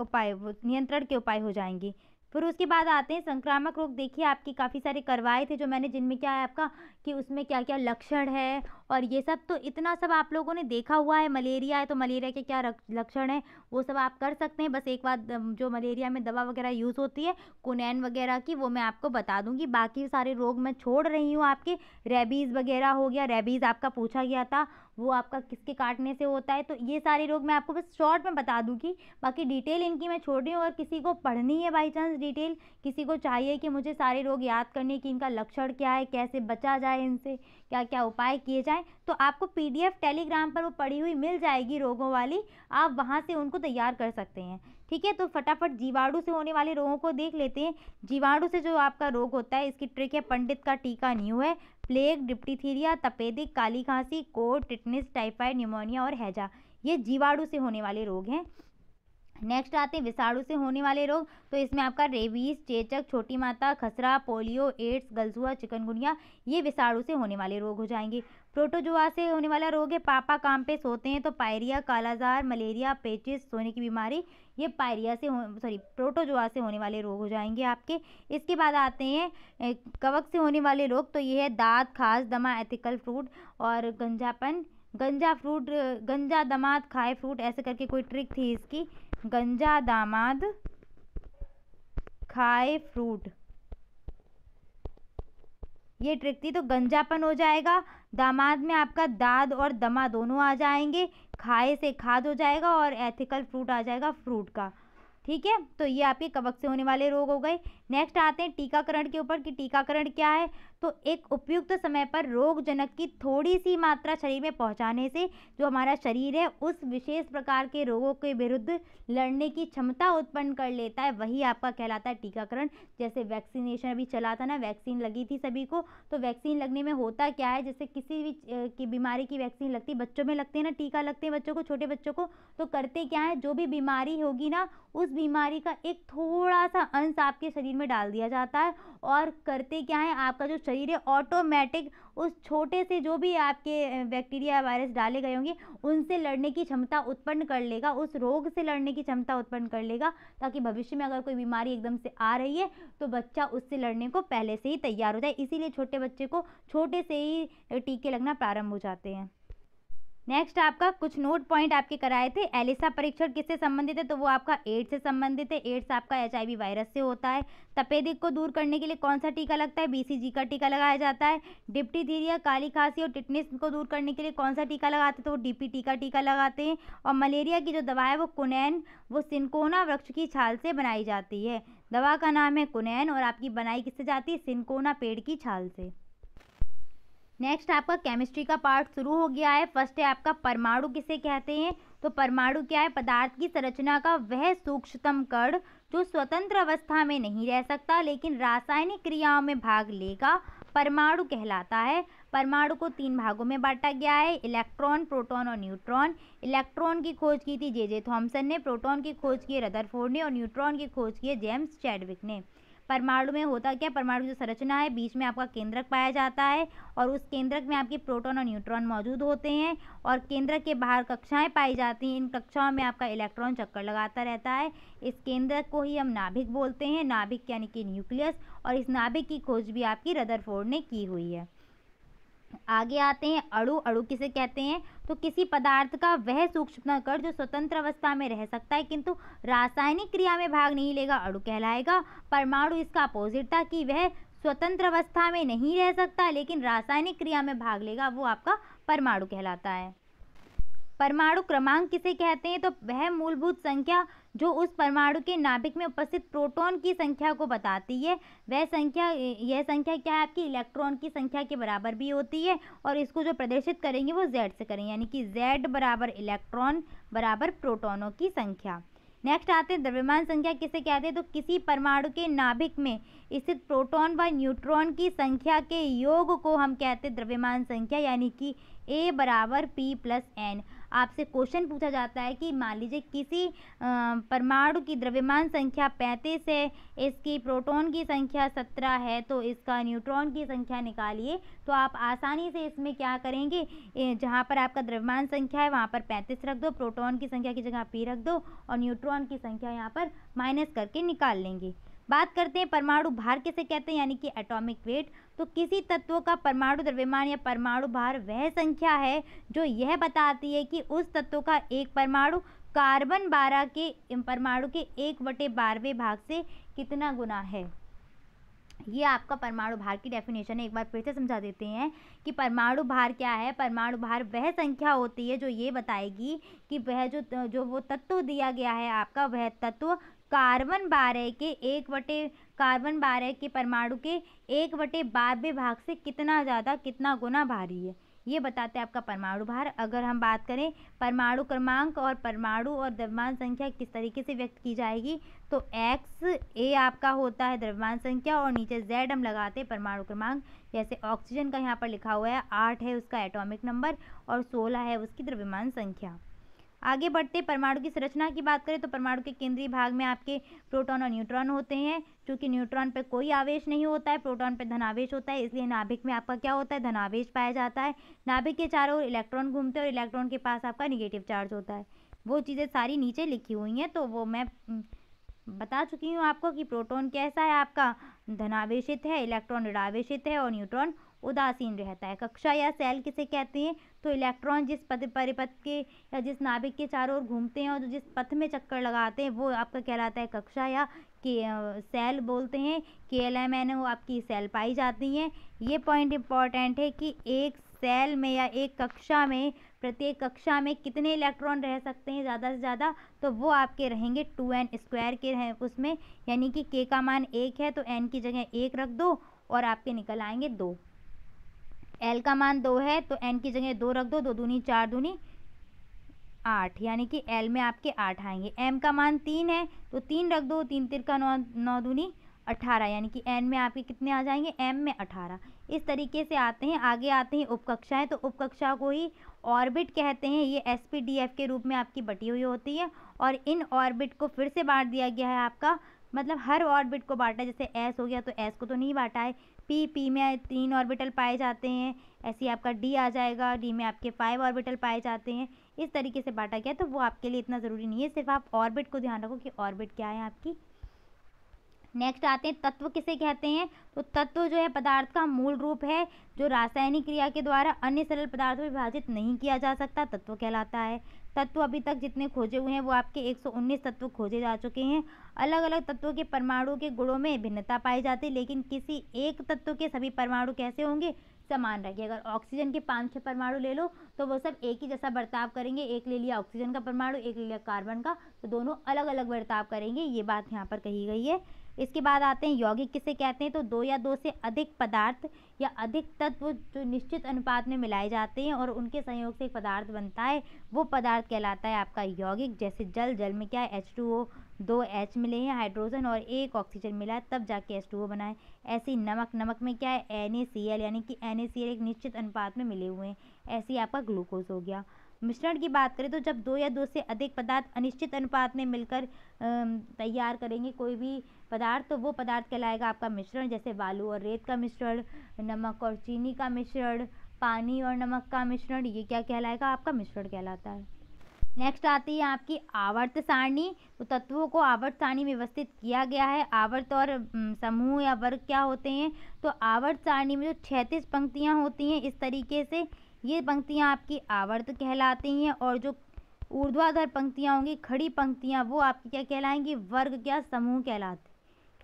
उपाय नियंत्रण के उपाय हो जाएंगे फिर उसके बाद आते हैं संक्रामक रोग देखिए आपकी काफ़ी सारे करवाए थे जो मैंने जिनमें क्या है आपका कि उसमें क्या क्या लक्षण है और ये सब तो इतना सब आप लोगों ने देखा हुआ है मलेरिया है तो मलेरिया के क्या लक्षण है वो सब आप कर सकते हैं बस एक बार जो मलेरिया में दवा वगैरह यूज़ होती है कुनैन वगैरह की वो मैं आपको बता दूंगी बाकी सारे रोग मैं छोड़ रही हूँ आपके रेबीज़ वगैरह हो गया रेबीज़ आपका पूछा गया था वो आपका किसके काटने से होता है तो ये सारे रोग मैं आपको बस शॉर्ट में बता दूँगी बाकी डिटेल इनकी मैं छोड़ रही हूँ और किसी को पढ़नी है बाई चांस डिटेल किसी को चाहिए कि मुझे सारे रोग याद करने की इनका लक्षण क्या है कैसे बचा जाए इनसे क्या क्या उपाय किए जाएँ तो आपको पी टेलीग्राम पर वो पड़ी हुई मिल जाएगी रोगों वाली आप वहाँ से उनको तैयार कर सकते हैं ठीक है तो फटाफट जीवाणु से होने वाले रोगों को देख लेते हैं जीवाणु से जो आपका रोग होता है इसकी ट्रिक है पंडित का टीका न्यू है प्लेग डिप्टीथीरिया तपेदिक काली खांसी कोड टिटनेस टाइफाइड निमोनिया और हैजा ये जीवाणु से होने वाले रोग हैं नेक्स्ट आते हैं विषाणु से होने वाले रोग तो इसमें आपका रेबीज चेचक छोटी माता खसरा पोलियो एड्स गलजुआ चिकनगुनिया ये विषाणु से होने वाले रोग हो जाएंगे प्रोटोजुआ से होने वाला रोग है पापा काम पे सोते हैं तो पायरिया कालाजार मलेरिया पेचिस सोने की बीमारी ये पायरिया से सॉरी प्रोटोजोआ से होने वाले रोग हो जाएंगे आपके इसके बाद आते हैं कवक से होने वाले रोग तो ये है दाँत खास दमा एथिकल फ्रूट और गंजापन गंजा फ्रूट गंजा दामाद खाए फ्रूट ऐसे करके कोई ट्रिक थी इसकी गंजा दामाद खाए फ्रूट ये ट्रिक थी तो गंजापन हो जाएगा दामाद में आपका दाद और दमा दोनों आ जाएंगे खाए से खाद हो जाएगा और एथिकल फ्रूट आ जाएगा फ्रूट का ठीक है तो ये आपके कवक से होने वाले रोग हो गए नेक्स्ट आते हैं टीकाकरण के ऊपर कि टीकाकरण क्या है तो एक उपयुक्त समय पर रोगजनक की थोड़ी सी मात्रा शरीर में पहुंचाने से जो हमारा शरीर है उस विशेष प्रकार के रोगों के विरुद्ध लड़ने की क्षमता उत्पन्न कर लेता है वही आपका कहलाता है टीकाकरण जैसे वैक्सीनेशन अभी चला था ना वैक्सीन लगी थी सभी को तो वैक्सीन लगने में होता क्या है जैसे किसी भी की बीमारी की वैक्सीन लगती है बच्चों में लगते हैं ना टीका लगते हैं बच्चों को छोटे बच्चों को तो करते क्या है जो भी बीमारी होगी ना उस बीमारी का एक थोड़ा सा अंश आपके शरीर में डाल दिया जाता है और करते क्या है आपका जो शरीर है ऑटोमेटिक उस छोटे से जो भी आपके बैक्टीरिया वायरस डाले गए होंगे उनसे लड़ने की क्षमता उत्पन्न कर लेगा उस रोग से लड़ने की क्षमता उत्पन्न कर लेगा ताकि भविष्य में अगर कोई बीमारी एकदम से आ रही है तो बच्चा उससे लड़ने को पहले से ही तैयार हो जाए इसीलिए छोटे बच्चे को छोटे से ही टीके लगना प्रारंभ हो जाते हैं नेक्स्ट आपका कुछ नोट पॉइंट आपके कराए थे एलिसा परीक्षण किससे संबंधित है तो वो आपका एड्स से संबंधित है एड्स आपका एच वायरस से होता है तपेदिक को दूर करने के लिए कौन सा टीका लगता है बीसीजी का टीका लगाया जाता है डिप्टीथीरिया काली खांसी और टिटनेस को दूर करने के लिए कौन सा टीका लगाते हैं तो वो डी का टीका लगाते हैं और मलेरिया की जो दवा है वो कुनैन वो सिनकोना वृक्ष की छाल से बनाई जाती है दवा का नाम है कुनैन और आपकी बनाई किससे जाती है सिनकोना पेड़ की छाल से नेक्स्ट आपका केमिस्ट्री का पार्ट शुरू हो गया है फर्स्ट है आपका परमाणु किसे कहते हैं तो परमाणु क्या है पदार्थ की संरचना का वह सूक्ष्मतम कण जो स्वतंत्र अवस्था में नहीं रह सकता लेकिन रासायनिक क्रियाओं में भाग लेगा परमाणु कहलाता है परमाणु को तीन भागों में बांटा गया है इलेक्ट्रॉन प्रोटॉन और न्यूट्रॉन इलेक्ट्रॉन की खोज की थी जे जे थॉम्सन ने प्रोटॉन की खोज की रदरफोर्ड ने और न्यूट्रॉन की खोज की जेम्स चैडविक ने परमाणु में होता क्या परमाणु जो संरचना है बीच में आपका केंद्रक पाया जाता है और उस केंद्रक में आपके प्रोटॉन और न्यूट्रॉन मौजूद होते हैं और केंद्रक के बाहर कक्षाएं पाई जाती हैं इन कक्षाओं में आपका इलेक्ट्रॉन चक्कर लगाता रहता है इस केंद्रक को ही हम नाभिक बोलते हैं नाभिक यानी कि न्यूक्लियस और इस नाभिक की खोज भी आपकी रदरफोर्ड ने की हुई है आगे आते हैं अड़ु अड़ु किसे कहते हैं तो किसी पदार्थ का वह सूक्ष्म कण जो स्वतंत्र अवस्था में रह सकता है किंतु रासायनिक क्रिया में भाग नहीं लेगा अड़ु कहलाएगा परमाणु इसका अपोजिट था कि वह स्वतंत्र अवस्था में नहीं रह सकता लेकिन रासायनिक क्रिया में भाग लेगा वो आपका परमाणु कहलाता है परमाणु क्रमांक किसे कहते हैं तो वह मूलभूत संख्या जो उस परमाणु के नाभिक में उपस्थित प्रोटॉन की संख्या को बताती है वह संख्या यह संख्या क्या है आपकी इलेक्ट्रॉन की संख्या के बराबर भी होती है और इसको जो प्रदर्शित करेंगे वो जेड से करेंगे यानी कि जेड बराबर इलेक्ट्रॉन बराबर प्रोटोनों की संख्या नेक्स्ट आते हैं द्रव्यमान संख्या किसे कहते हैं तो किसी परमाणु के नाभिक में स्थित प्रोटॉन व न्यूट्रॉन की संख्या के योग को हम कहते हैं द्रव्यमान संख्या यानी कि ए बराबर पी प्लस एन आपसे क्वेश्चन पूछा जाता है कि मान लीजिए किसी परमाणु की द्रव्यमान संख्या पैंतीस है इसकी प्रोटॉन की संख्या सत्रह है तो इसका न्यूट्रॉन की संख्या निकालिए तो आप आसानी से इसमें क्या करेंगे जहाँ पर आपका द्रव्यमान संख्या है वहाँ पर पैंतीस रख दो प्रोटोन की संख्या की जगह पी रख दो और न्यूट्रॉन की संख्या यहाँ पर माइनस करके निकाल लेंगे बात करते हैं परमाणु भार किसे कहते हैं यानी कि एटॉमिक वेट तो किसी तत्व का परमाणु द्रव्यमान या परमाणु भार वह संख्या है जो यह बताती है कि उस तत्व का एक परमाणु कार्बन बारह के परमाणु के एक बटे बारहवें भाग से कितना गुना है ये आपका परमाणु भार की डेफिनेशन है एक बार फिर से समझा देते हैं कि परमाणु भार क्या है परमाणु भार वह संख्या होती है जो ये बताएगी कि वह जो जो वो तत्व दिया गया है आपका वह तत्व कार्बन बारह के एक बटे कार्बन बारह के परमाणु के एक बटे बारहवें भाग से कितना ज़्यादा कितना गुना भारी है ये बताते हैं आपका परमाणु भार अगर हम बात करें परमाणु क्रमांक और परमाणु और द्रव्यमान संख्या किस तरीके से व्यक्त की जाएगी तो एक्स ए आपका होता है द्रव्यमान संख्या और नीचे जेड हम लगाते हैं परमाणु क्रमांक जैसे ऑक्सीजन का यहाँ पर लिखा हुआ है आठ है उसका एटॉमिक नंबर और सोलह है उसकी द्रव्यमान संख्या आगे बढ़ते परमाणु की संरचना की बात करें तो परमाणु के केंद्रीय भाग में आपके प्रोटॉन और न्यूट्रॉन होते हैं क्योंकि न्यूट्रॉन पर कोई आवेश नहीं होता है प्रोटॉन पर धनावेश होता है इसलिए नाभिक में आपका क्या होता है धनावेश पाया जाता है नाभिक के चारों ओर इलेक्ट्रॉन घूमते हैं और इलेक्ट्रॉन के पास आपका निगेटिव चार्ज होता है वो चीज़ें सारी नीचे लिखी हुई हैं तो वो मैं हम्म, बता चुकी हूँ आपको कि प्रोटॉन कैसा है आपका धनावेशित है इलेक्ट्रॉन ऋणावेशित है और न्यूट्रॉन उदासीन रहता है कक्षा या सेल किसे कहते हैं तो इलेक्ट्रॉन जिस पद परिपथ के या जिस नाभिक के चारों ओर घूमते हैं और जिस पथ में चक्कर लगाते हैं वो आपका कहलाता है कक्षा या के सेल बोलते हैं के एल एम एन वो आपकी सेल पाई जाती हैं ये पॉइंट इम्पॉर्टेंट है कि एक सेल में या एक कक्षा में प्रत्येक कक्षा में कितने इलेक्ट्रॉन रह सकते हैं ज़्यादा से ज़्यादा तो वो आपके रहेंगे टू एन स्क्वायर के हैं उसमें यानी कि के का मान एक है तो एन की जगह एक रख दो और आपके निकल आएंगे दो एल का मान दो है तो एन की जगह दो रख दो दो दूनी चार दूनी आठ यानी कि एल में आपके आठ आएंगे एम का मान तीन है तो तीन रख दो तीन तिर का नौ नौ दूनी अठारह यानी कि एन में आपके कितने आ जाएंगे एम में अठारह इस तरीके से आते हैं आगे आते हैं उपकक्षाएं तो उपकक्षा को ही ऑर्बिट कहते हैं ये एस पी डी एफ के रूप में आपकी बटी हुई होती है और इन ऑर्बिट को फिर से बांट दिया गया है आपका मतलब हर ऑर्बिट को बांटा जैसे एस हो गया तो एस को तो नहीं बांटा है पी पी में तीन ऑर्बिटल पाए जाते हैं ऐसे ही आपका डी आ जाएगा डी में आपके फाइव ऑर्बिटल पाए जाते हैं इस तरीके से बांटा गया तो वो आपके लिए इतना ज़रूरी नहीं है सिर्फ आप ऑर्बिट को ध्यान रखो कि ऑर्बिट क्या है आपकी नेक्स्ट आते हैं तत्व किसे कहते हैं तो तत्व जो है पदार्थ का मूल रूप है जो रासायनिक क्रिया के द्वारा अन्य सरल पदार्थ में विभाजित नहीं किया जा सकता तत्व कहलाता है तत्व अभी तक जितने खोजे हुए हैं वो आपके 119 तत्व खोजे जा चुके हैं अलग अलग तत्वों के परमाणु के गुणों में भिन्नता पाई जाती है लेकिन किसी एक तत्व के सभी परमाणु कैसे होंगे समान रखिए अगर ऑक्सीजन के पाँच छः परमाणु ले लो तो वो सब एक ही जैसा बर्ताव करेंगे एक ले लिया ऑक्सीजन का परमाणु एक ले लिया कार्बन का तो दोनों अलग अलग बर्ताव करेंगे ये बात यहाँ पर कही गई है इसके बाद आते हैं यौगिक किसे कहते हैं तो दो या दो से अधिक पदार्थ या अधिक तत्व जो निश्चित अनुपात में मिलाए जाते हैं और उनके सहयोग से एक पदार्थ बनता है वो पदार्थ कहलाता है आपका यौगिक जैसे जल जल में क्या है एच टू ओ दो एच मिले हैं हाइड्रोजन और एक ऑक्सीजन मिला है तब जाके एच टू ओ बना है ऐसे ही नमक नमक में क्या है एन ए सी एल यानी कि एन ए सी एल एक निश्चित अनुपात में मिले हुए हैं ऐसे ही आपका ग्लूकोज हो गया मिश्रण की बात करें तो जब दो या दो से अधिक पदार्थ अनिश्चित अनुपात में मिलकर तैयार करेंगे कोई भी पदार्थ तो वो पदार्थ कहलाएगा आपका मिश्रण जैसे बालू और रेत का मिश्रण नमक और चीनी का मिश्रण पानी और नमक का मिश्रण ये क्या कहलाएगा आपका मिश्रण कहलाता है नेक्स्ट आती है आपकी आवर्त सारणी तो तत्वों को आवर्त सारणी में व्यवस्थित किया गया है आवर्त और समूह या वर्ग क्या होते हैं तो आवर्त सारणी में जो छैतीस पंक्तियाँ होती हैं इस तरीके से ये पंक्तियाँ आपकी आवर्त कहलाती हैं और जो ऊर्ध्वाधर पंक्तियाँ होंगी खड़ी पंक्तियाँ वो आपकी क्या कहलाएंगी वर्ग क्या समूह कहलाते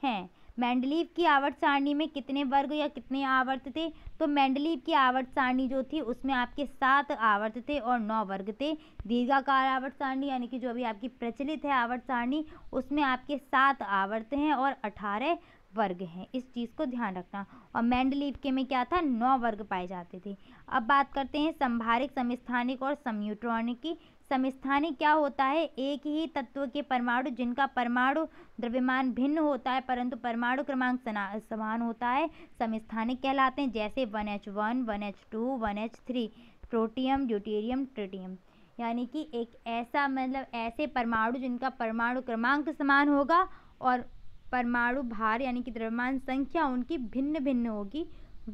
हैं मैंडलीव की आवर्त सारणी में कितने वर्ग या कितने आवर्त थे तो मैंडलीव की आवर्त सारणी जो थी उसमें आपके सात आवर्त थे और नौ वर्ग थे दीर्घाकार आवर्त सारणी यानी कि जो अभी आपकी प्रचलित है आवर्त सारणी उसमें आपके सात आवर्त हैं और अठारह वर्ग हैं इस चीज़ को ध्यान रखना और मैंडलीव के में क्या था नौ वर्ग पाए जाते थे अब बात करते हैं संभारिक समस्थानिक और सम्यूट्रॉनिक की समस्थानिक क्या होता है एक ही तत्व के परमाणु जिनका परमाणु द्रव्यमान भिन्न होता है परंतु परमाणु क्रमांक समान होता है समस्थानिक कहलाते हैं जैसे one H one one H two one H three protium deuterium tritium यानी कि एक ऐसा मतलब ऐसे परमाणु जिनका परमाणु क्रमांक समान होगा और परमाणु भार यानी कि द्रव्यमान संख्या उनकी भिन्न भिन्न होगी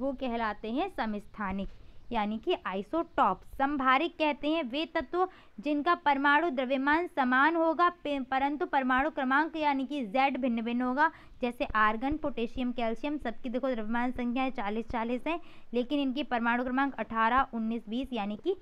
वो कहलाते हैं समस्थानिक यानी कि आइसोटॉप संभारिक कहते हैं वे तत्व जिनका परमाणु द्रव्यमान समान होगा परंतु परमाणु क्रमांक यानी कि जेड भिन्न भिन्न होगा जैसे आर्गन पोटेशियम कैल्शियम सबकी देखो द्रव्यमान संख्या है चालीस चालीस है लेकिन इनकी परमाणु क्रमांक अठारह उन्नीस बीस यानी कि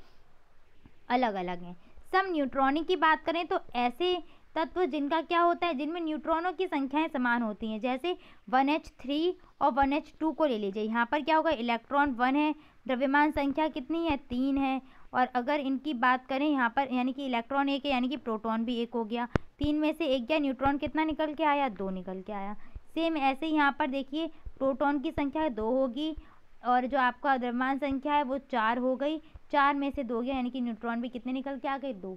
अलग अलग हैं सब न्यूट्रॉनिक की बात करें तो ऐसे तत्व जिनका क्या होता है जिनमें न्यूट्रॉनों की संख्याएं समान होती हैं जैसे वन एच थ्री और वन एच टू को ले लीजिए यहाँ पर क्या होगा इलेक्ट्रॉन वन है द्रव्यमान संख्या कितनी है तीन है और अगर इनकी बात करें यहाँ पर यानी कि इलेक्ट्रॉन एक है यानी कि प्रोटॉन भी एक हो गया तीन में से एक गया न्यूट्रॉन कितना निकल के आया दो निकल के आया सेम ऐसे ही यहाँ पर देखिए प्रोटॉन की संख्या दो होगी और जो आपका द्रव्यमान संख्या है वो चार हो गई चार में से दो गया यानी कि न्यूट्रॉन भी कितने निकल के आ गए दो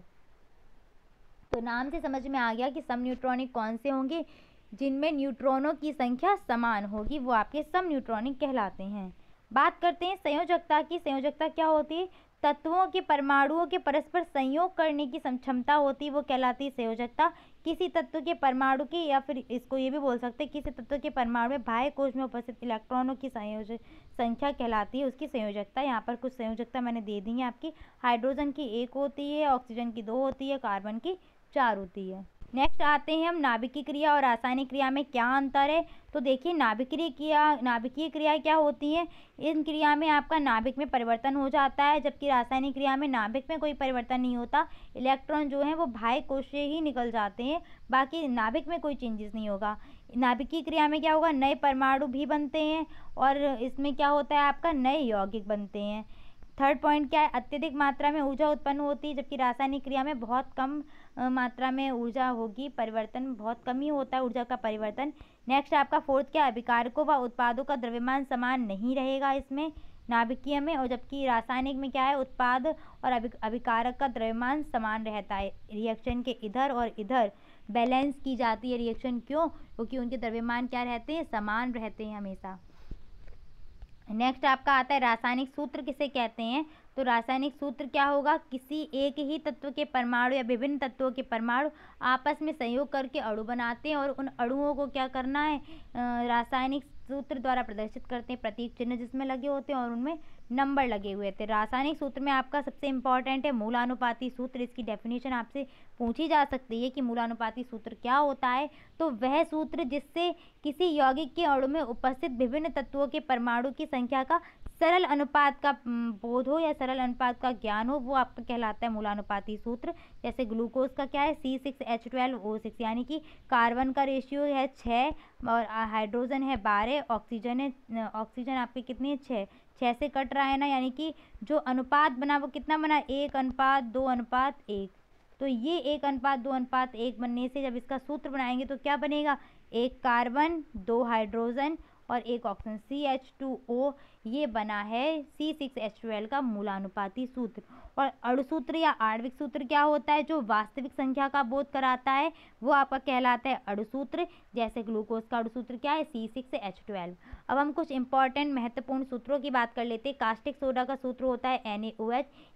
तो नाम से समझ में आ गया कि सम न्यूट्रॉनिक कौन से होंगे जिनमें न्यूट्रॉनों की संख्या समान होगी वो आपके सम न्यूट्रॉनिक कहलाते हैं बात करते हैं संयोजकता की संयोजकता क्या होती है तत्वों के परमाणुओं के परस्पर संयोग करने की क्षमता होती है वो कहलाती है संयोजकता किसी तत्व के परमाणु के या फिर इसको ये भी बोल सकते हैं किसी तत्व के परमाणु में बाह्य कोष में उपस्थित इलेक्ट्रॉनों की संयोजक संख्या कहलाती है उसकी संयोजकता यहाँ पर कुछ संयोजकता मैंने दे दी है आपकी हाइड्रोजन की एक होती है ऑक्सीजन की दो होती है कार्बन की चार होती है नेक्स्ट आते हैं हम नाभिकीय क्रिया और रासायनिक क्रिया में क्या अंतर है तो देखिए नाभिकीय क्रिया नाभिकीय क्रिया क्या होती है इन क्रिया में आपका नाभिक में परिवर्तन हो जाता है जबकि रासायनिक क्रिया में नाभिक में कोई परिवर्तन नहीं होता इलेक्ट्रॉन जो है वो बाह्य कोश से ही निकल जाते हैं बाकी नाभिक में कोई चेंजेस नहीं होगा नाभिकीय क्रिया में क्या होगा नए परमाणु भी बनते हैं और इसमें क्या होता है आपका नए यौगिक बनते हैं थर्ड पॉइंट क्या है अत्यधिक मात्रा में ऊर्जा उत्पन्न होती है जबकि रासायनिक क्रिया में बहुत कम मात्रा में ऊर्जा होगी परिवर्तन बहुत कम ही होता है ऊर्जा का परिवर्तन नेक्स्ट आपका फोर्थ क्या है व उत्पादों का द्रव्यमान समान नहीं रहेगा इसमें नाभिकीय में और जबकि रासायनिक में क्या है उत्पाद और अभिकारक का द्रव्यमान समान रहता है रिएक्शन के इधर और इधर बैलेंस की जाती है रिएक्शन क्यों क्योंकि उनके द्रव्यमान क्या रहते हैं समान रहते हैं हमेशा नेक्स्ट आपका आता है रासायनिक सूत्र किसे कहते हैं तो रासायनिक सूत्र क्या होगा किसी एक ही तत्व के परमाणु या विभिन्न तत्वों के परमाणु आपस में संयोग करके अणु बनाते हैं और उन अणुओं को क्या करना है रासायनिक सूत्र द्वारा प्रदर्शित करते हैं प्रतीक चिन्ह जिसमें लगे होते हैं और उनमें नंबर लगे हुए थे रासायनिक सूत्र में आपका सबसे इम्पॉर्टेंट है मूलानुपाती सूत्र इसकी डेफिनेशन आपसे पूछी जा सकती है कि मूलानुपाती सूत्र क्या होता है तो वह सूत्र जिससे किसी यौगिक के अणु में उपस्थित विभिन्न तत्वों के परमाणु की संख्या का सरल अनुपात का बोध हो या सरल अनुपात का ज्ञान हो वो आपका कहलाता है मूलानुपाती सूत्र जैसे ग्लूकोज का क्या है C six H twelve O six यानी कि कार्बन का रेशियो है छः और हाइड्रोजन है बारह ऑक्सीजन है ऑक्सीजन आपके कितने है छः छः से कट रहा रहा है ना यानी कि जो अनुपात बना वो कितना बना एक अनुपात दो अनुपात एक तो ये एक अनुपात दो अनुपात एक बनने से जब इसका सूत्र बनाएंगे तो क्या बनेगा एक कार्बन दो हाइड्रोजन और एक oxygen C H two O ये बना है सी सिक्स एच ट्वेल्व का मूलानुपाती सूत्र और अड़सूत्र या आणविक सूत्र क्या होता है जो वास्तविक संख्या का बोध कराता है वो आपका कहलाता है अड़सूत्र जैसे ग्लूकोज का अड़सूत्र क्या है सी सिक्स एच ट्वेल्व अब हम कुछ इंपॉर्टेंट महत्वपूर्ण सूत्रों की बात कर लेते हैं कास्टिक सोडा का सूत्र होता है एन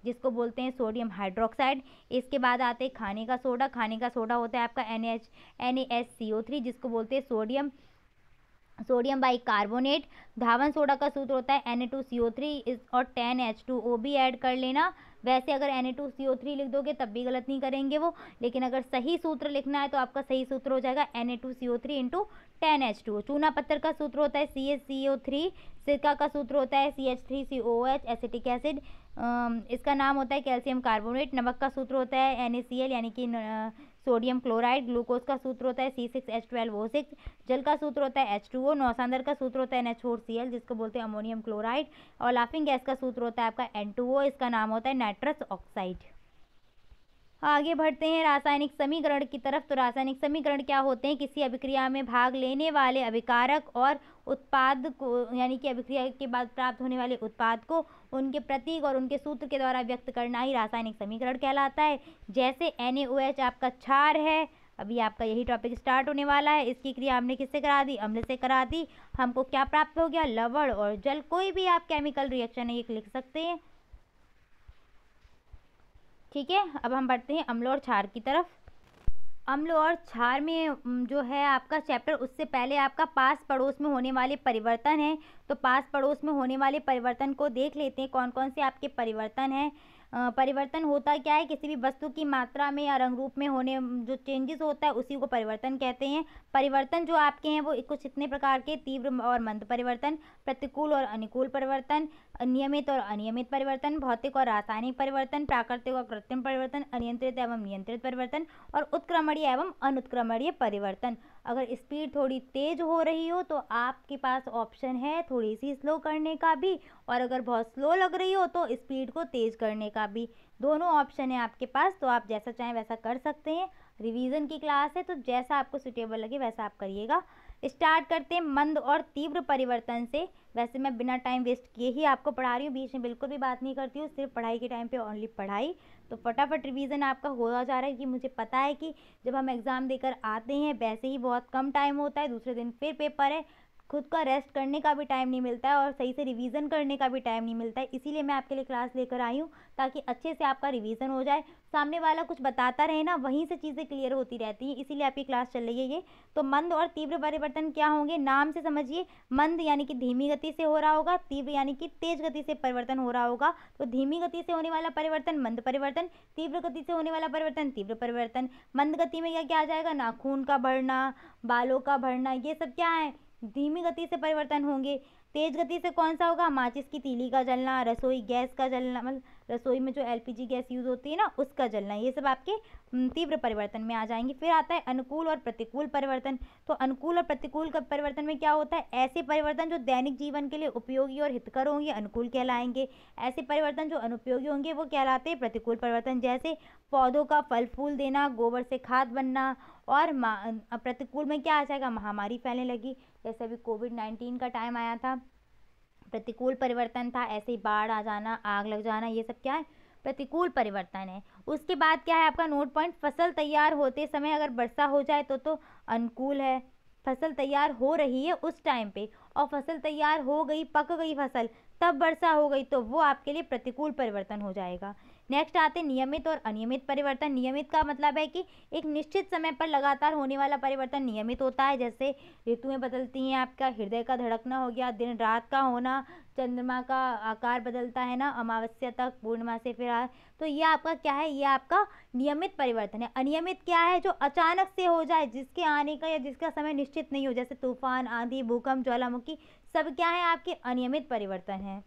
जिसको बोलते हैं सोडियम हाइड्रोक्साइड इसके बाद आते हैं खाने का सोडा खाने का सोडा होता है आपका N H N A S C O three जिसको बोलते हैं सोडियम सोडियम बाई कार्बोनेट धावन सोडा का सूत्र होता है N two C O three और टेन एच टू भी ऐड कर लेना वैसे अगर N two C O three लिख दोगे तब भी गलत नहीं करेंगे वो लेकिन अगर सही सूत्र लिखना है तो आपका सही सूत्र हो जाएगा N two C O three ten H two चूना पत्थर का सूत्र होता है C H C O three सिरका का सूत्र होता है C H three C O H acetic acid इसका नाम होता है कैल्शियम कार्बोनेट नमक का सूत्र होता है एन ए सी एल यानी कि सोडियम क्लोराइड ग्लूकोज का सूत्र होता है C six H twelve O six जल का सूत्र होता है एच टू ओ नौसांदर का सूत्र होता है N H four C L जिसको बोलते हैं अमोनियम क्लोराइड और लाफिंग गैस का सूत्र होता है आपका एन टू ओ इसका नाम होता है नाइट्रस ऑक्साइड आगे बढ़ते हैं रासायनिक समीकरण की तरफ तो रासायनिक समीकरण क्या होते हैं किसी अभिक्रिया में भाग लेने वाले अभिकारक और उत्पाद को यानी कि अभिक्रिया के बाद प्राप्त होने वाले उत्पाद को उनके प्रतीक और उनके सूत्र के द्वारा व्यक्त करना ही रासायनिक समीकरण कहलाता है जैसे एन आपका क्षार है अभी आपका यही टॉपिक स्टार्ट होने वाला है इसकी क्रिया हमने किससे करा दी अम्ल से करा दी हमको क्या प्राप्त हो गया लवण और जल कोई भी आप केमिकल रिएक्शन है ये लिख सकते हैं ठीक है अब हम बढ़ते हैं अम्ल और छार की तरफ अम्ल और क्षार में जो है आपका चैप्टर उससे पहले आपका पास पड़ोस में होने वाले परिवर्तन है तो पास पड़ोस में होने वाले परिवर्तन को देख लेते हैं कौन कौन से आपके परिवर्तन हैं परिवर्तन होता क्या है किसी भी वस्तु की मात्रा में या रंग रूप में होने जो चेंजेस होता है उसी को परिवर्तन कहते हैं परिवर्तन जो आपके हैं वो कुछ इतने प्रकार के तीव्र और मंद परिवर्तन प्रतिकूल और अनुकूल परिवर्तन नियमित और अनियमित परिवर्तन भौतिक और रासायनिक परिवर्तन प्राकृतिक और कृत्रिम परिवर्तन अनियंत्रित एवं नियंत्रित परिवर्तन और उत्क्रमणीय एवं अनुत्क्रमणीय परिवर्तन अगर स्पीड थोड़ी तेज़ हो रही हो तो आपके पास ऑप्शन है थोड़ी सी स्लो करने का भी और अगर बहुत स्लो लग रही हो तो स्पीड को तेज़ करने का भी दोनों ऑप्शन है आपके पास तो आप जैसा चाहें वैसा कर सकते हैं रिवीजन की क्लास है तो जैसा आपको सुटेबल लगे वैसा आप करिएगा स्टार्ट करते हैं मंद और तीव्र परिवर्तन से वैसे मैं बिना टाइम वेस्ट किए ही आपको पढ़ा रही हूँ बीच में बिल्कुल भी बात नहीं करती हूँ सिर्फ पढ़ाई के टाइम पे ओनली पढ़ाई तो फटाफट रिवीजन आपका होता जा रहा है कि मुझे पता है कि जब हम एग्ज़ाम देकर आते हैं वैसे ही बहुत कम टाइम होता है दूसरे दिन फिर पेपर है खुद का रेस्ट करने का भी टाइम नहीं मिलता है और सही से रिवीजन करने का भी टाइम नहीं मिलता है इसीलिए मैं आपके लिए क्लास लेकर आई हूँ ताकि अच्छे से आपका रिवीजन हो जाए सामने वाला कुछ बताता रहे ना वहीं से चीज़ें क्लियर होती रहती हैं इसीलिए आपकी क्लास चल रही है ये तो मंद और तीव्र परिवर्तन क्या होंगे नाम से समझिए मंद यानी कि धीमी गति से हो रहा होगा तीव्र यानी कि तेज गति से परिवर्तन हो रहा होगा तो धीमी गति से होने वाला परिवर्तन मंद परिवर्तन तीव्र गति से होने वाला परिवर्तन तीव्र परिवर्तन मंद गति में क्या क्या आ जाएगा नाखून का भरना बालों का भरना ये सब क्या है धीमी गति से परिवर्तन होंगे तेज़ गति से कौन सा होगा माचिस की तीली का जलना रसोई गैस का जलना मतलब रसोई में जो एलपीजी गैस यूज़ होती है ना उसका जलना ये सब आपके तीव्र परिवर्तन में आ जाएंगे फिर आता है अनुकूल और प्रतिकूल परिवर्तन तो अनुकूल और प्रतिकूल का परिवर्तन में क्या होता है ऐसे परिवर्तन जो दैनिक जीवन के लिए उपयोगी और हितकर होंगे अनुकूल कहलाएंगे ऐसे परिवर्तन जो अनुपयोगी होंगे वो कहलाते हैं प्रतिकूल परिवर्तन जैसे पौधों का फल फूल देना गोबर से खाद बनना और प्रतिकूल में क्या आ जाएगा महामारी फैलने लगी जैसे अभी कोविड नाइन्टीन का टाइम आया था प्रतिकूल परिवर्तन था ऐसे ही बाढ़ आ जाना आग लग जाना ये सब क्या है प्रतिकूल परिवर्तन है उसके बाद क्या है आपका नोट पॉइंट फसल तैयार होते समय अगर वर्षा हो जाए तो तो अनुकूल है फसल तैयार हो रही है उस टाइम पे और फसल तैयार हो गई पक गई फसल तब वर्षा हो गई तो वो आपके लिए प्रतिकूल परिवर्तन हो जाएगा नेक्स्ट आते नियमित और अनियमित परिवर्तन नियमित का मतलब है कि एक निश्चित समय पर लगातार होने वाला परिवर्तन नियमित होता है जैसे ऋतुएं बदलती हैं आपका हृदय का धड़कना हो गया दिन रात का होना चंद्रमा का आकार बदलता है ना अमावस्या तक पूर्णिमा से फिर आ, तो ये आपका क्या है ये आपका नियमित परिवर्तन है अनियमित क्या है जो अचानक से हो जाए जिसके आने का या जिसका समय निश्चित नहीं हो जैसे तूफान आंधी भूकंप ज्वालामुखी सब क्या है आपके अनियमित परिवर्तन है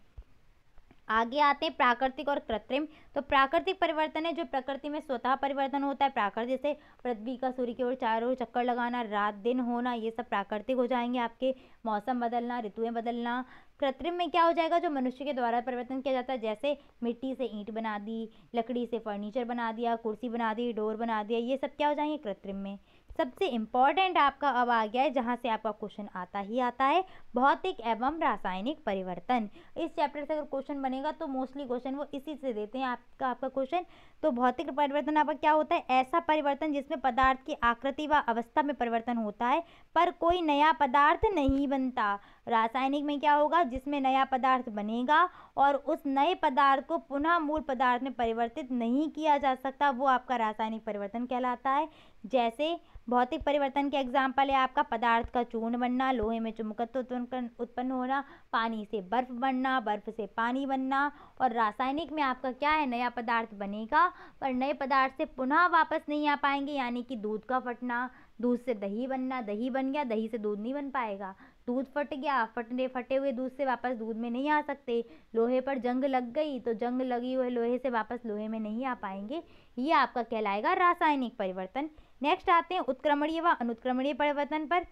आगे आते हैं प्राकृतिक और कृत्रिम तो प्राकृतिक परिवर्तन है जो प्रकृति में स्वतः परिवर्तन होता है प्राकृतिक जैसे पृथ्वी का सूर्य की ओर चारों ओर चक्कर लगाना रात दिन होना ये सब प्राकृतिक हो जाएंगे आपके मौसम बदलना ऋतुएं बदलना कृत्रिम में क्या हो जाएगा जो मनुष्य के द्वारा परिवर्तन किया जाता है जैसे मिट्टी से ईंट बना दी लकड़ी से फर्नीचर बना दिया कुर्सी बना दी डोर बना दिया ये सब क्या हो जाएंगे कृत्रिम में सबसे इम्पॉर्टेंट आपका अब आ गया है जहाँ से आपका क्वेश्चन आता ही आता है भौतिक एवं रासायनिक परिवर्तन इस चैप्टर से अगर क्वेश्चन बनेगा तो मोस्टली क्वेश्चन वो इसी से देते हैं आपका आपका क्वेश्चन तो भौतिक परिवर्तन आपका क्या होता है ऐसा परिवर्तन जिसमें पदार्थ की आकृति व अवस्था में परिवर्तन होता है पर कोई नया पदार्थ नहीं बनता रासायनिक में क्या होगा जिसमें नया पदार्थ बनेगा और उस नए पदार्थ को पुनः मूल पदार्थ में परिवर्तित नहीं किया जा सकता वो आपका रासायनिक परिवर्तन कहलाता है जैसे भौतिक परिवर्तन के एग्जाम्पल है आपका पदार्थ का चूर्ण बनना लोहे में चुमकत्व उत्पन्न उत्पन्न होना पानी से बर्फ बनना बर्फ से पानी बनना और रासायनिक में आपका क्या है नया पदार्थ बनेगा पर नए पदार्थ से पुनः वापस नहीं आ पाएंगे यानी कि दूध का फटना दूध से दही बनना दही बन गया दही से दूध नहीं बन पाएगा दूध फट गया फटने फटे हुए दूध से वापस दूध में नहीं आ सकते लोहे पर जंग लग गई तो जंग लगी हुए लोहे से वापस लोहे में नहीं आ पाएंगे ये आपका कहलाएगा रासायनिक परिवर्तन नेक्स्ट आते हैं उत्क्रमणीय व अनुत्क्रमणीय परिवर्तन पर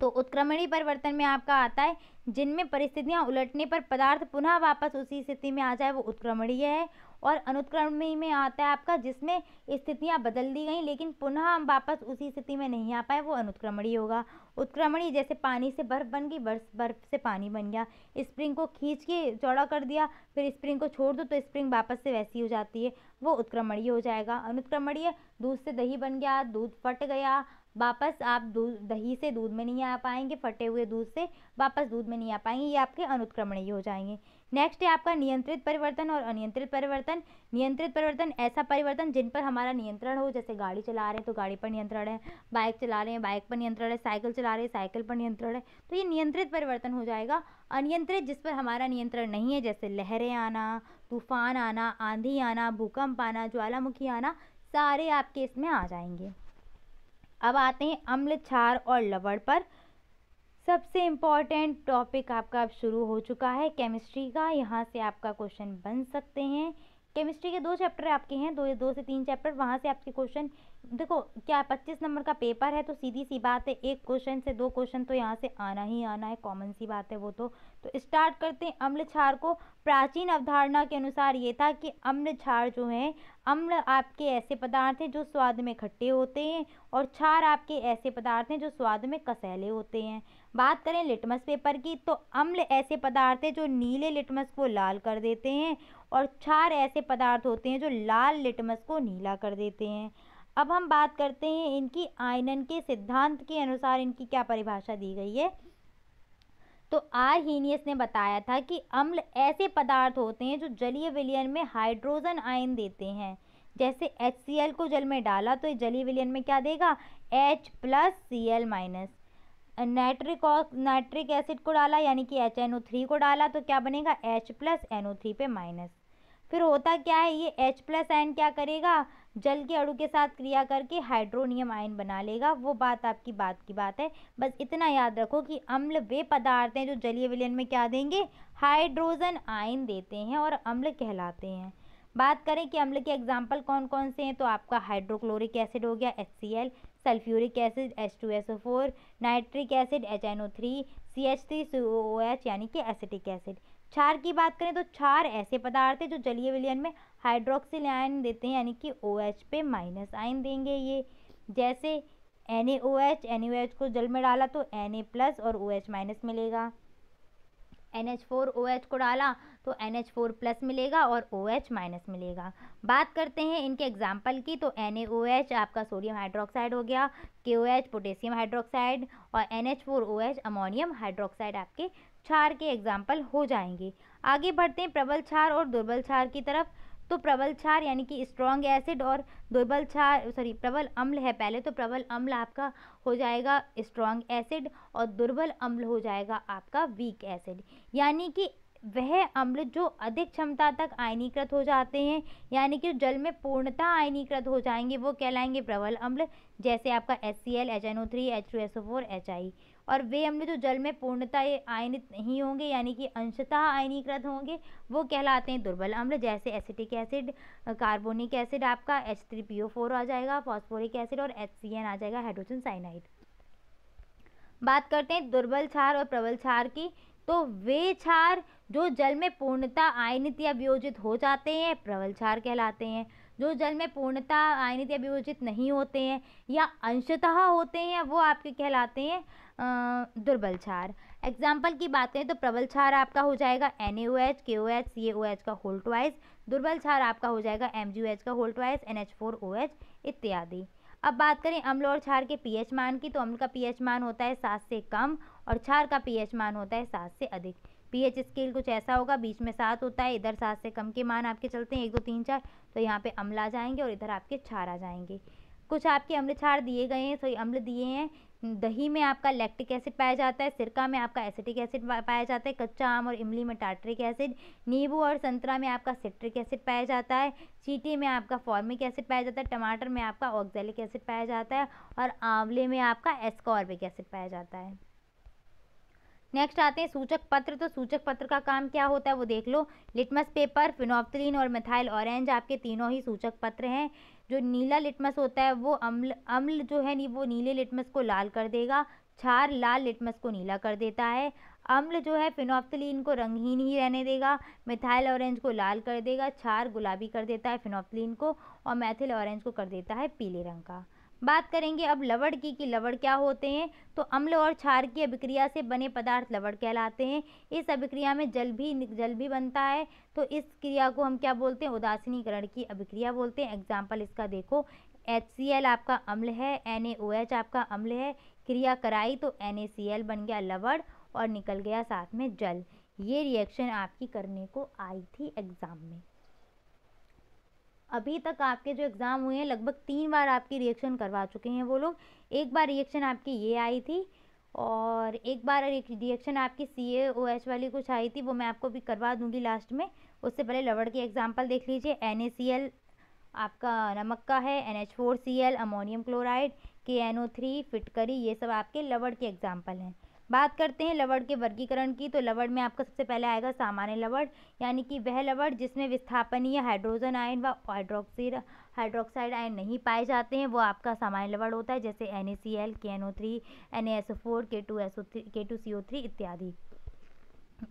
तो उत्क्रमणीय परिवर्तन में आपका आता है जिनमें परिस्थितियां उलटने पर पदार्थ पुनः वापस उसी स्थिति में आ जाए वो उत्क्रमणीय है और अनुक्रमी में आता है आपका जिसमें स्थितियाँ बदल दी गई लेकिन पुनः हम वापस उसी स्थिति में नहीं आ पाए वो अनुक्रमणी होगा उत्क्रमणी जैसे पानी से बर्फ़ बन गई बर्फ बर्फ से पानी बन गया स्प्रिंग को खींच के चौड़ा कर दिया फिर स्प्रिंग को छोड़ दो तो स्प्रिंग वापस से वैसी हो जाती है वो उत्क्रमणीय हो जाएगा अनुत्क्रमणीय दूध से दही बन गया दूध फट गया वापस आप दूध दही से दूध में नहीं आ पाएंगे फटे हुए दूध से वापस दूध में नहीं आ पाएंगे ये आपके अनुत्क्रमणीय हो जाएंगे नेक्स्ट है आपका नियंत्रित परिवर्तन और अनियंत्रित परिवर्तन नियंत्रित परिवर्तन ऐसा परिवर्तन जिन पर हमारा नियंत्रण हो जैसे गाड़ी चला रहे हैं तो गाड़ी पर नियंत्रण है बाइक चला रहे हैं बाइक पर नियंत्रण है साइकिल चला रहे हैं साइकिल पर नियंत्रण है तो ये नियंत्रित परिवर्तन हो जाएगा अनियंत्रित जिस पर हमारा नियंत्रण नहीं है जैसे लहरें आना तूफान आना आंधी आना भूकंप आना ज्वालामुखी आना सारे आपके इसमें आ जाएंगे अब आते हैं अम्ल क्षार और लवड़ पर सबसे इम्पॉर्टेंट टॉपिक आपका अब शुरू हो चुका है केमिस्ट्री का यहाँ से आपका क्वेश्चन बन सकते हैं केमिस्ट्री के दो चैप्टर आपके हैं दो दो से तीन चैप्टर वहाँ से आपके क्वेश्चन देखो क्या पच्चीस नंबर का पेपर है तो सीधी सी बात है एक क्वेश्चन से दो क्वेश्चन तो यहाँ से आना ही आना है कॉमन सी बात है वो तो तो स्टार्ट करते हैं अम्ल छार को प्राचीन अवधारणा के अनुसार ये था कि अम्ल छार जो है अम्ल आपके ऐसे पदार्थ हैं जो स्वाद में खट्टे होते हैं और क्षार आपके ऐसे पदार्थ हैं जो स्वाद में कसैले होते हैं बात करें लिटमस पेपर की तो अम्ल ऐसे पदार्थ हैं जो नीले लिटमस को लाल कर देते हैं और क्षार ऐसे पदार्थ होते हैं जो लाल लिटमस को नीला कर देते हैं अब हम बात करते हैं इनकी आयनन के सिद्धांत के अनुसार इनकी क्या परिभाषा दी गई है तो आर हीनियस ने बताया था कि अम्ल ऐसे पदार्थ होते हैं जो जलीय विलयन में हाइड्रोजन आयन देते हैं जैसे एच को जल में डाला तो ये जलीय विलयन में क्या देगा H plus C L minus nitric nitric acid को डाला यानी कि एच एन ओ थ्री को डाला तो क्या बनेगा H plus N O three पे माइनस फिर होता क्या है ये एच प्लस एन क्या करेगा जल के अड़ू के साथ क्रिया करके हाइड्रोनियम आयन बना लेगा वो बात आपकी बात की बात है बस इतना याद रखो कि अम्ल वे पदार्थ हैं जो जलीय विलयन में क्या देंगे हाइड्रोजन आयन देते हैं और अम्ल कहलाते हैं बात करें कि अम्ल के एग्जाम्पल कौन कौन से हैं तो आपका हाइड्रोक्लोरिक एसिड हो गया H sulphuric acid H two S O four nitric acid H N O three C H three C O H यानी कि एसिटिक एसिड क्षार की बात करें तो क्षार ऐसे पदार्थ हैं जो जलीय विलयन में हाइड्रोक्सिल आयन देते हैं यानी कि ओ OH पे माइनस आयन देंगे ये जैसे N A O H N O H को जल में डाला तो एन ए प्लस और ओ OH एच माइनस मिलेगा N H four O H को डाला तो एन एच फोर प्लस मिलेगा और ओ एच माइनस मिलेगा बात करते हैं इनके एग्जाम्पल की तो एन ए ओ एच आपका सोडियम हाइड्रोक्साइड हो गया K O H potassium hydroxide और N H four O H ammonium hydroxide आपके क्षार के एग्जाम्पल हो जाएंगे आगे बढ़ते हैं प्रबल क्षार और दुर्बल क्षार की तरफ तो प्रबल क्षार यानी कि स्ट्रॉन्ग एसिड और दुर्बल क्षार सॉरी प्रबल अम्ल है पहले तो प्रबल अम्ल आपका हो जाएगा स्ट्रॉन्ग एसिड और दुर्बल अम्ल हो जाएगा आपका वीक एसिड यानी कि वह अम्ल जो अधिक क्षमता तक आयनीकृत हो जाते हैं यानी कि जल में पूर्णता आयनीकृत हो जाएंगे वो कहलाएंगे प्रबल अम्ल जैसे आपका H C L H N O three H two S O four H I और वे अम्ल जो जल में पूर्णता आयनित नहीं होंगे यानी कि अंशतः आयनीकृत होंगे वो कहलाते हैं दुर्बल अम्ल जैसे एसिटिक एसिड कार्बोनिक एसिड आपका H three P O four आ जाएगा फॉस्फोरिक एसिड और एच सी एन आ जाएगा हाइड्रोजन साइनाइड बात करते हैं दुर्बल क्षार और प्रबल क्षार की तो वे क्षार जो जल में पूर्णता आयनित या वियोजित हो जाते हैं प्रबल क्षार कहलाते हैं जो जल में पूर्णतः आयनित या नहीं होते हैं या अंशतः होते हैं वो आपके कहलाते हैं दुर्बल क्षार एग्जाम्पल की बात करें तो प्रबल क्षार आपका हो जाएगा N A O H K O H C A O H का होल्ट वाइज दुर्बल क्षार आपका हो जाएगा एम जी ओ एच का whole twice N H four O H इत्यादि अब बात करें अम्ल और क्षार के पी एच मान की तो अम्ल का पी एच मान होता है सात से कम और क्षार का पी एच मान होता है सात से अधिक पीएच स्केल कुछ ऐसा होगा बीच में सात होता है इधर सात से कम के मान आपके चलते हैं एक दो तीन चार तो यहाँ पे अम्ल आ जाएंगे और इधर आपके छार आ जाएंगे कुछ आपके अम्ल छार दिए गए हैं सॉरी तो अम्ल दिए हैं दही में आपका लैक्टिक एसिड पाया जाता है सिरका में आपका एसिटिक एसिड पाया जाता है कच्चा आम और इमली में टार्ट्रिक एसिड नींबू और संतरा में आपका सिट्रिक एसिड पाया जाता है चीटी में आपका फॉर्मिक एसिड पाया जाता है टमाटर में आपका ऑक्जेलिक एसिड पाया जाता है और आंवले में आपका एस्कॉर्बिक एसिड पाया जाता है नेक्स्ट आते हैं सूचक पत्र तो सूचक पत्र का काम क्या होता है वो देख लो लिटमस पेपर फिनोफ्थलीन और मिथाइल ऑरेंज आपके तीनों ही सूचक पत्र हैं जो नीला लिटमस होता है वो अम्ल अम्ल जो है नी वो नीले लिटमस को लाल कर देगा क्षार लाल लिटमस को नीला कर देता है अम्ल जो है फिनोफ्थलीन को रंगहीन ही रहने देगा मिथाइल ऑरेंज को लाल कर देगा क्षार गुलाबी कर देता है फिनोफ्थलीन को और मैथिल ऑरेंज को कर देता है पीले रंग का बात करेंगे अब लवड़ की कि लवड़ क्या होते हैं तो अम्ल और क्षार की अभिक्रिया से बने पदार्थ लवड़ कहलाते हैं इस अभिक्रिया में जल भी जल भी बनता है तो इस क्रिया को हम क्या बोलते हैं उदासीनीकरण की अभिक्रिया बोलते हैं एग्जाम्पल इसका देखो एच आपका अम्ल है एन आपका अम्ल है क्रिया कराई तो एन बन गया लवड़ और निकल गया साथ में जल ये रिएक्शन आपकी करने को आई थी एग्ज़ाम में अभी तक आपके जो एग्ज़ाम हुए हैं लगभग तीन बार आपकी रिएक्शन करवा चुके हैं वो लोग एक बार रिएक्शन आपकी ये आई थी और एक बार रिएक्शन आपकी सी ए ओ एच वाली कुछ आई थी वो मैं आपको भी करवा दूंगी लास्ट में उससे पहले लवड़ की एग्जाम्पल देख लीजिए एन ए सी एल आपका नमक का है N H four C L ammonium chloride K N O three फिटकरी ये सब आपके लवड़ के एग्जाम्पल हैं बात करते हैं लवण के वर्गीकरण की तो लवण में आपका सबसे पहले आएगा सामान्य लवण यानी कि वह लवण जिसमें विस्थापनीय हाइड्रोजन आयन व हाइड्रोक्सीड हाइड्रोक्साइड आयन नहीं पाए जाते हैं वो आपका सामान्य लवण होता है जैसे N A C L K N O three N A S O four K two S O three K two C O three इत्यादि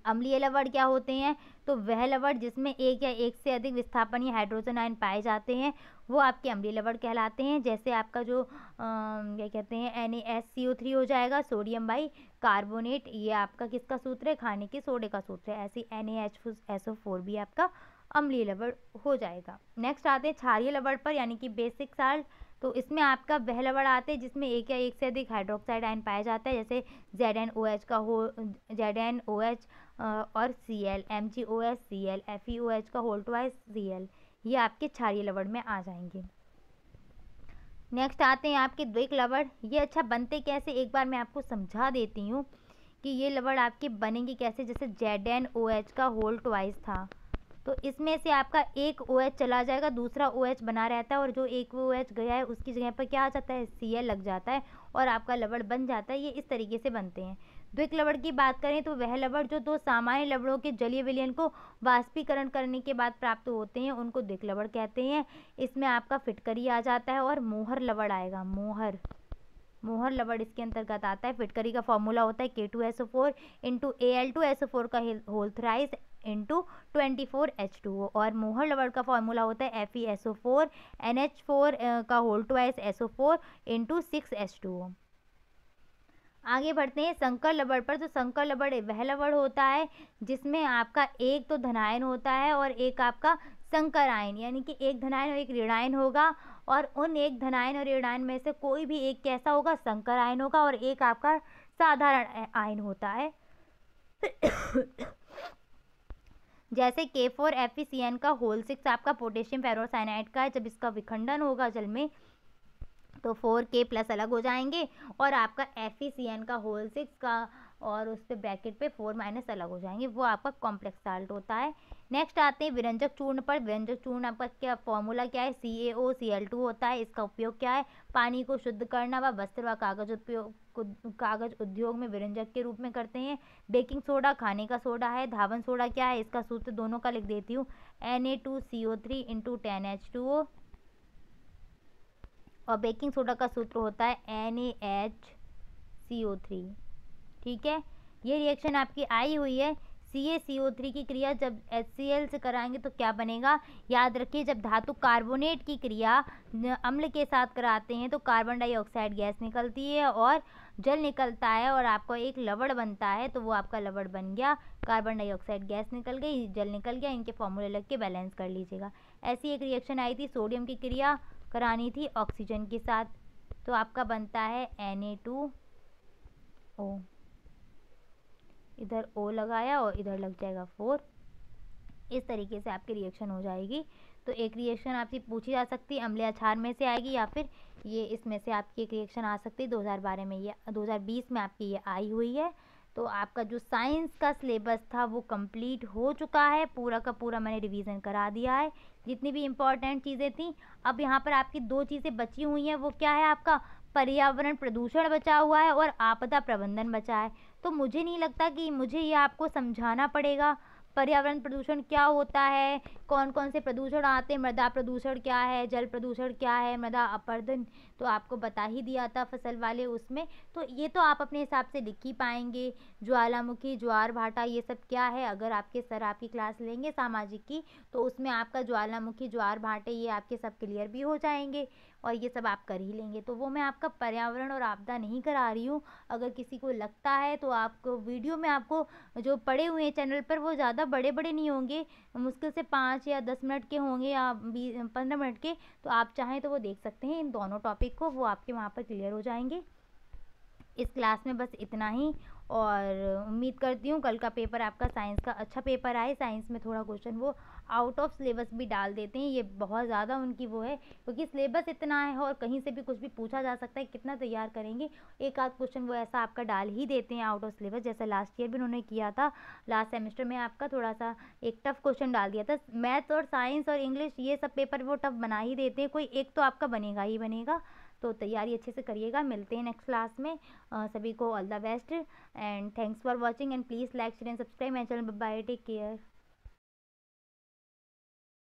अम्लीय लवण क्या होते हैं तो वह लवण जिसमें एक या एक से अधिक विस्थापन या हाइड्रोजन आयन पाए जाते हैं वो आपके अम्लीय लवण कहलाते हैं जैसे आपका जो क्या कहते हैं N S C O three हो जाएगा सोडियम बाई कार्बोनेट ये आपका किसका सूत्र है खाने के सोडे का सूत्र है ऐसे N H S O four भी आपका अम्लीय लवण हो जाएगा नेक्स्ट आते हैं क्षारीय लवण पर यानी कि बेसिक साल्ट तो इसमें आपका वह लवड़ आते हैं जिसमें एक या एक से अधिक हाइड्रोक्साइड आयन पाया जाता है जैसे जेड एन ओ एच का हो जेड एन ओ एच और C L M G O H C L F E O H का होल्ट वाइज सी एल ये आपके क्षारीय लवड़ में आ जाएंगे नेक्स्ट आते हैं आपके द्विक लवड़ ये अच्छा बनते कैसे एक बार मैं आपको समझा देती हूँ कि ये लवड़ आपके बनेंगे कैसे जैसे जेड एन ओ एच का होल्ट वाइज था तो इसमें से आपका एक ओ OH चला जाएगा दूसरा ओ OH बना रहता है और जो एक ओ OH गया है उसकी जगह पर क्या आ जाता है सी लग जाता है और आपका लबड़ बन जाता है ये इस तरीके से बनते हैं द्विक लबड़ की बात करें तो वह लबड़ जो दो सामान्य लबड़ों के जलीय विलयन को वाष्पीकरण करने के बाद प्राप्त होते हैं उनको द्विक लबड़ कहते हैं इसमें आपका फिटकरी आ जाता है और मोहर लबड़ आएगा मोहर मोहर लवड़ इसके अंतर्गत आता है फिटकरी का फॉर्मूला होता है K two S O four into A L two S O four का whole thrice into twenty four H two O और मोहर लवड़ का फॉर्मूला होता है F E S O four N H four का whole twice S O four into six H two O आगे बढ़ते हैं संकर लवड़ पर तो संकर लवड़ वह लवड़ होता है जिसमें आपका एक तो धनायन होता है और एक आपका संकर आयन यानी कि एक धनायन और एक ऋणायन होगा और उन एक धनायन और ऋणायन में से कोई भी एक कैसा होगा संकर आयन होगा और एक आपका साधारण आयन होता है जैसे K four F C N का होल सिक्स आपका पोटेशियम पैरोसाइनाइड का है जब इसका विखंडन होगा जल में तो फोर के प्लस अलग हो जाएंगे और आपका एफ सी एन का होल सिक्स का और उस पर ब्रैकेट पे फोर माइनस अलग हो जाएंगे वो आपका कॉम्प्लेक्स साल्ट होता है नेक्स्ट आते हैं व्यंजक चूर्ण पर व्यंजक चूर्ण आपका क्या फॉर्मूला क्या है सी A O C L two होता है इसका उपयोग क्या है पानी को शुद्ध करना व वस्त्र व कागज उपयोग कागज उद्योग में व्यंजक के रूप में करते हैं बेकिंग सोडा खाने का सोडा है धावन सोडा क्या है इसका सूत्र दोनों का लिख देती हूँ N A two C O three into ten H two O और बेकिंग सोडा का सूत्र होता है N A H C O three ठीक है ये रिएक्शन आपकी आई हुई है सी ए सी ओ थ्री की क्रिया जब एच सी एल से कराएंगे तो क्या बनेगा याद रखिए जब धातु कार्बोनेट की क्रिया अम्ल के साथ कराते हैं तो कार्बन डाइऑक्साइड गैस निकलती है और जल निकलता है और आपका एक लवड़ बनता है तो वो आपका लवड़ बन गया कार्बन डाइऑक्साइड गैस निकल गई जल निकल गया इनके फॉर्मूले लग के बैलेंस कर लीजिएगा ऐसी एक रिएक्शन आई थी सोडियम की क्रिया करानी थी ऑक्सीजन के साथ तो आपका बनता है एन ए टू ओ इधर ओ लगाया और इधर लग जाएगा फोर इस तरीके से आपकी रिएक्शन हो जाएगी तो एक रिएक्शन आपसे पूछी जा सकती है अम्ले अचार में से आएगी या फिर ये इसमें से आपकी एक रिएक्शन आ सकती है 2012 में ये 2020 में आपकी ये आई हुई है तो आपका जो साइंस का सिलेबस था वो कंप्लीट हो चुका है पूरा का पूरा मैंने रिवीजन करा दिया है जितनी भी इम्पॉर्टेंट चीज़ें थी अब यहाँ पर आपकी दो चीज़ें बची हुई हैं वो क्या है आपका पर्यावरण प्रदूषण बचा हुआ है और आपदा प्रबंधन बचा है तो मुझे नहीं लगता कि मुझे ये आपको समझाना पड़ेगा पर्यावरण प्रदूषण क्या होता है कौन कौन से प्रदूषण आते हैं मृदा प्रदूषण क्या है जल प्रदूषण क्या है मृदा अपर्धन तो आपको बता ही दिया था फसल वाले उसमें तो ये तो आप अपने हिसाब से लिख ही पाएंगे ज्वालामुखी ज्वार भाटा ये सब क्या है अगर आपके सर आपकी क्लास लेंगे सामाजिक की तो उसमें आपका ज्वालामुखी ज्वार भाटे ये आपके सब क्लियर भी हो जाएंगे और ये सब आप कर ही लेंगे तो वो मैं आपका पर्यावरण और आपदा नहीं करा रही हूँ अगर किसी को लगता है तो आपको वीडियो में आपको जो पड़े हुए हैं चैनल पर वो ज़्यादा बड़े बड़े नहीं होंगे मुश्किल से पाँच या दस मिनट के होंगे या बीस पंद्रह मिनट के तो आप चाहें तो वो देख सकते हैं इन दोनों टॉपिक को वो आपके वहाँ पर क्लियर हो जाएंगे इस क्लास में बस इतना ही और उम्मीद करती हूँ कल का पेपर आपका साइंस का अच्छा पेपर आए साइंस में थोड़ा क्वेश्चन वो आउट ऑफ सिलेबस भी डाल देते हैं ये बहुत ज़्यादा उनकी वो है क्योंकि सिलेबस इतना है और कहीं से भी कुछ भी पूछा जा सकता है कितना तैयार करेंगे एक आध क्वेश्चन वो ऐसा आपका डाल ही देते हैं आउट ऑफ सिलेबस जैसा लास्ट ईयर भी उन्होंने किया था लास्ट सेमेस्टर में आपका थोड़ा सा एक टफ क्वेश्चन डाल दिया था मैथ्स और साइंस और इंग्लिश ये सब पेपर वो टफ बना ही देते हैं कोई एक तो आपका बनेगा ही बनेगा तो तैयारी अच्छे से करिएगा मिलते हैं नेक्स्ट क्लास में आ, सभी को all the best and thanks for watching and please like share and subscribe my channel bye take care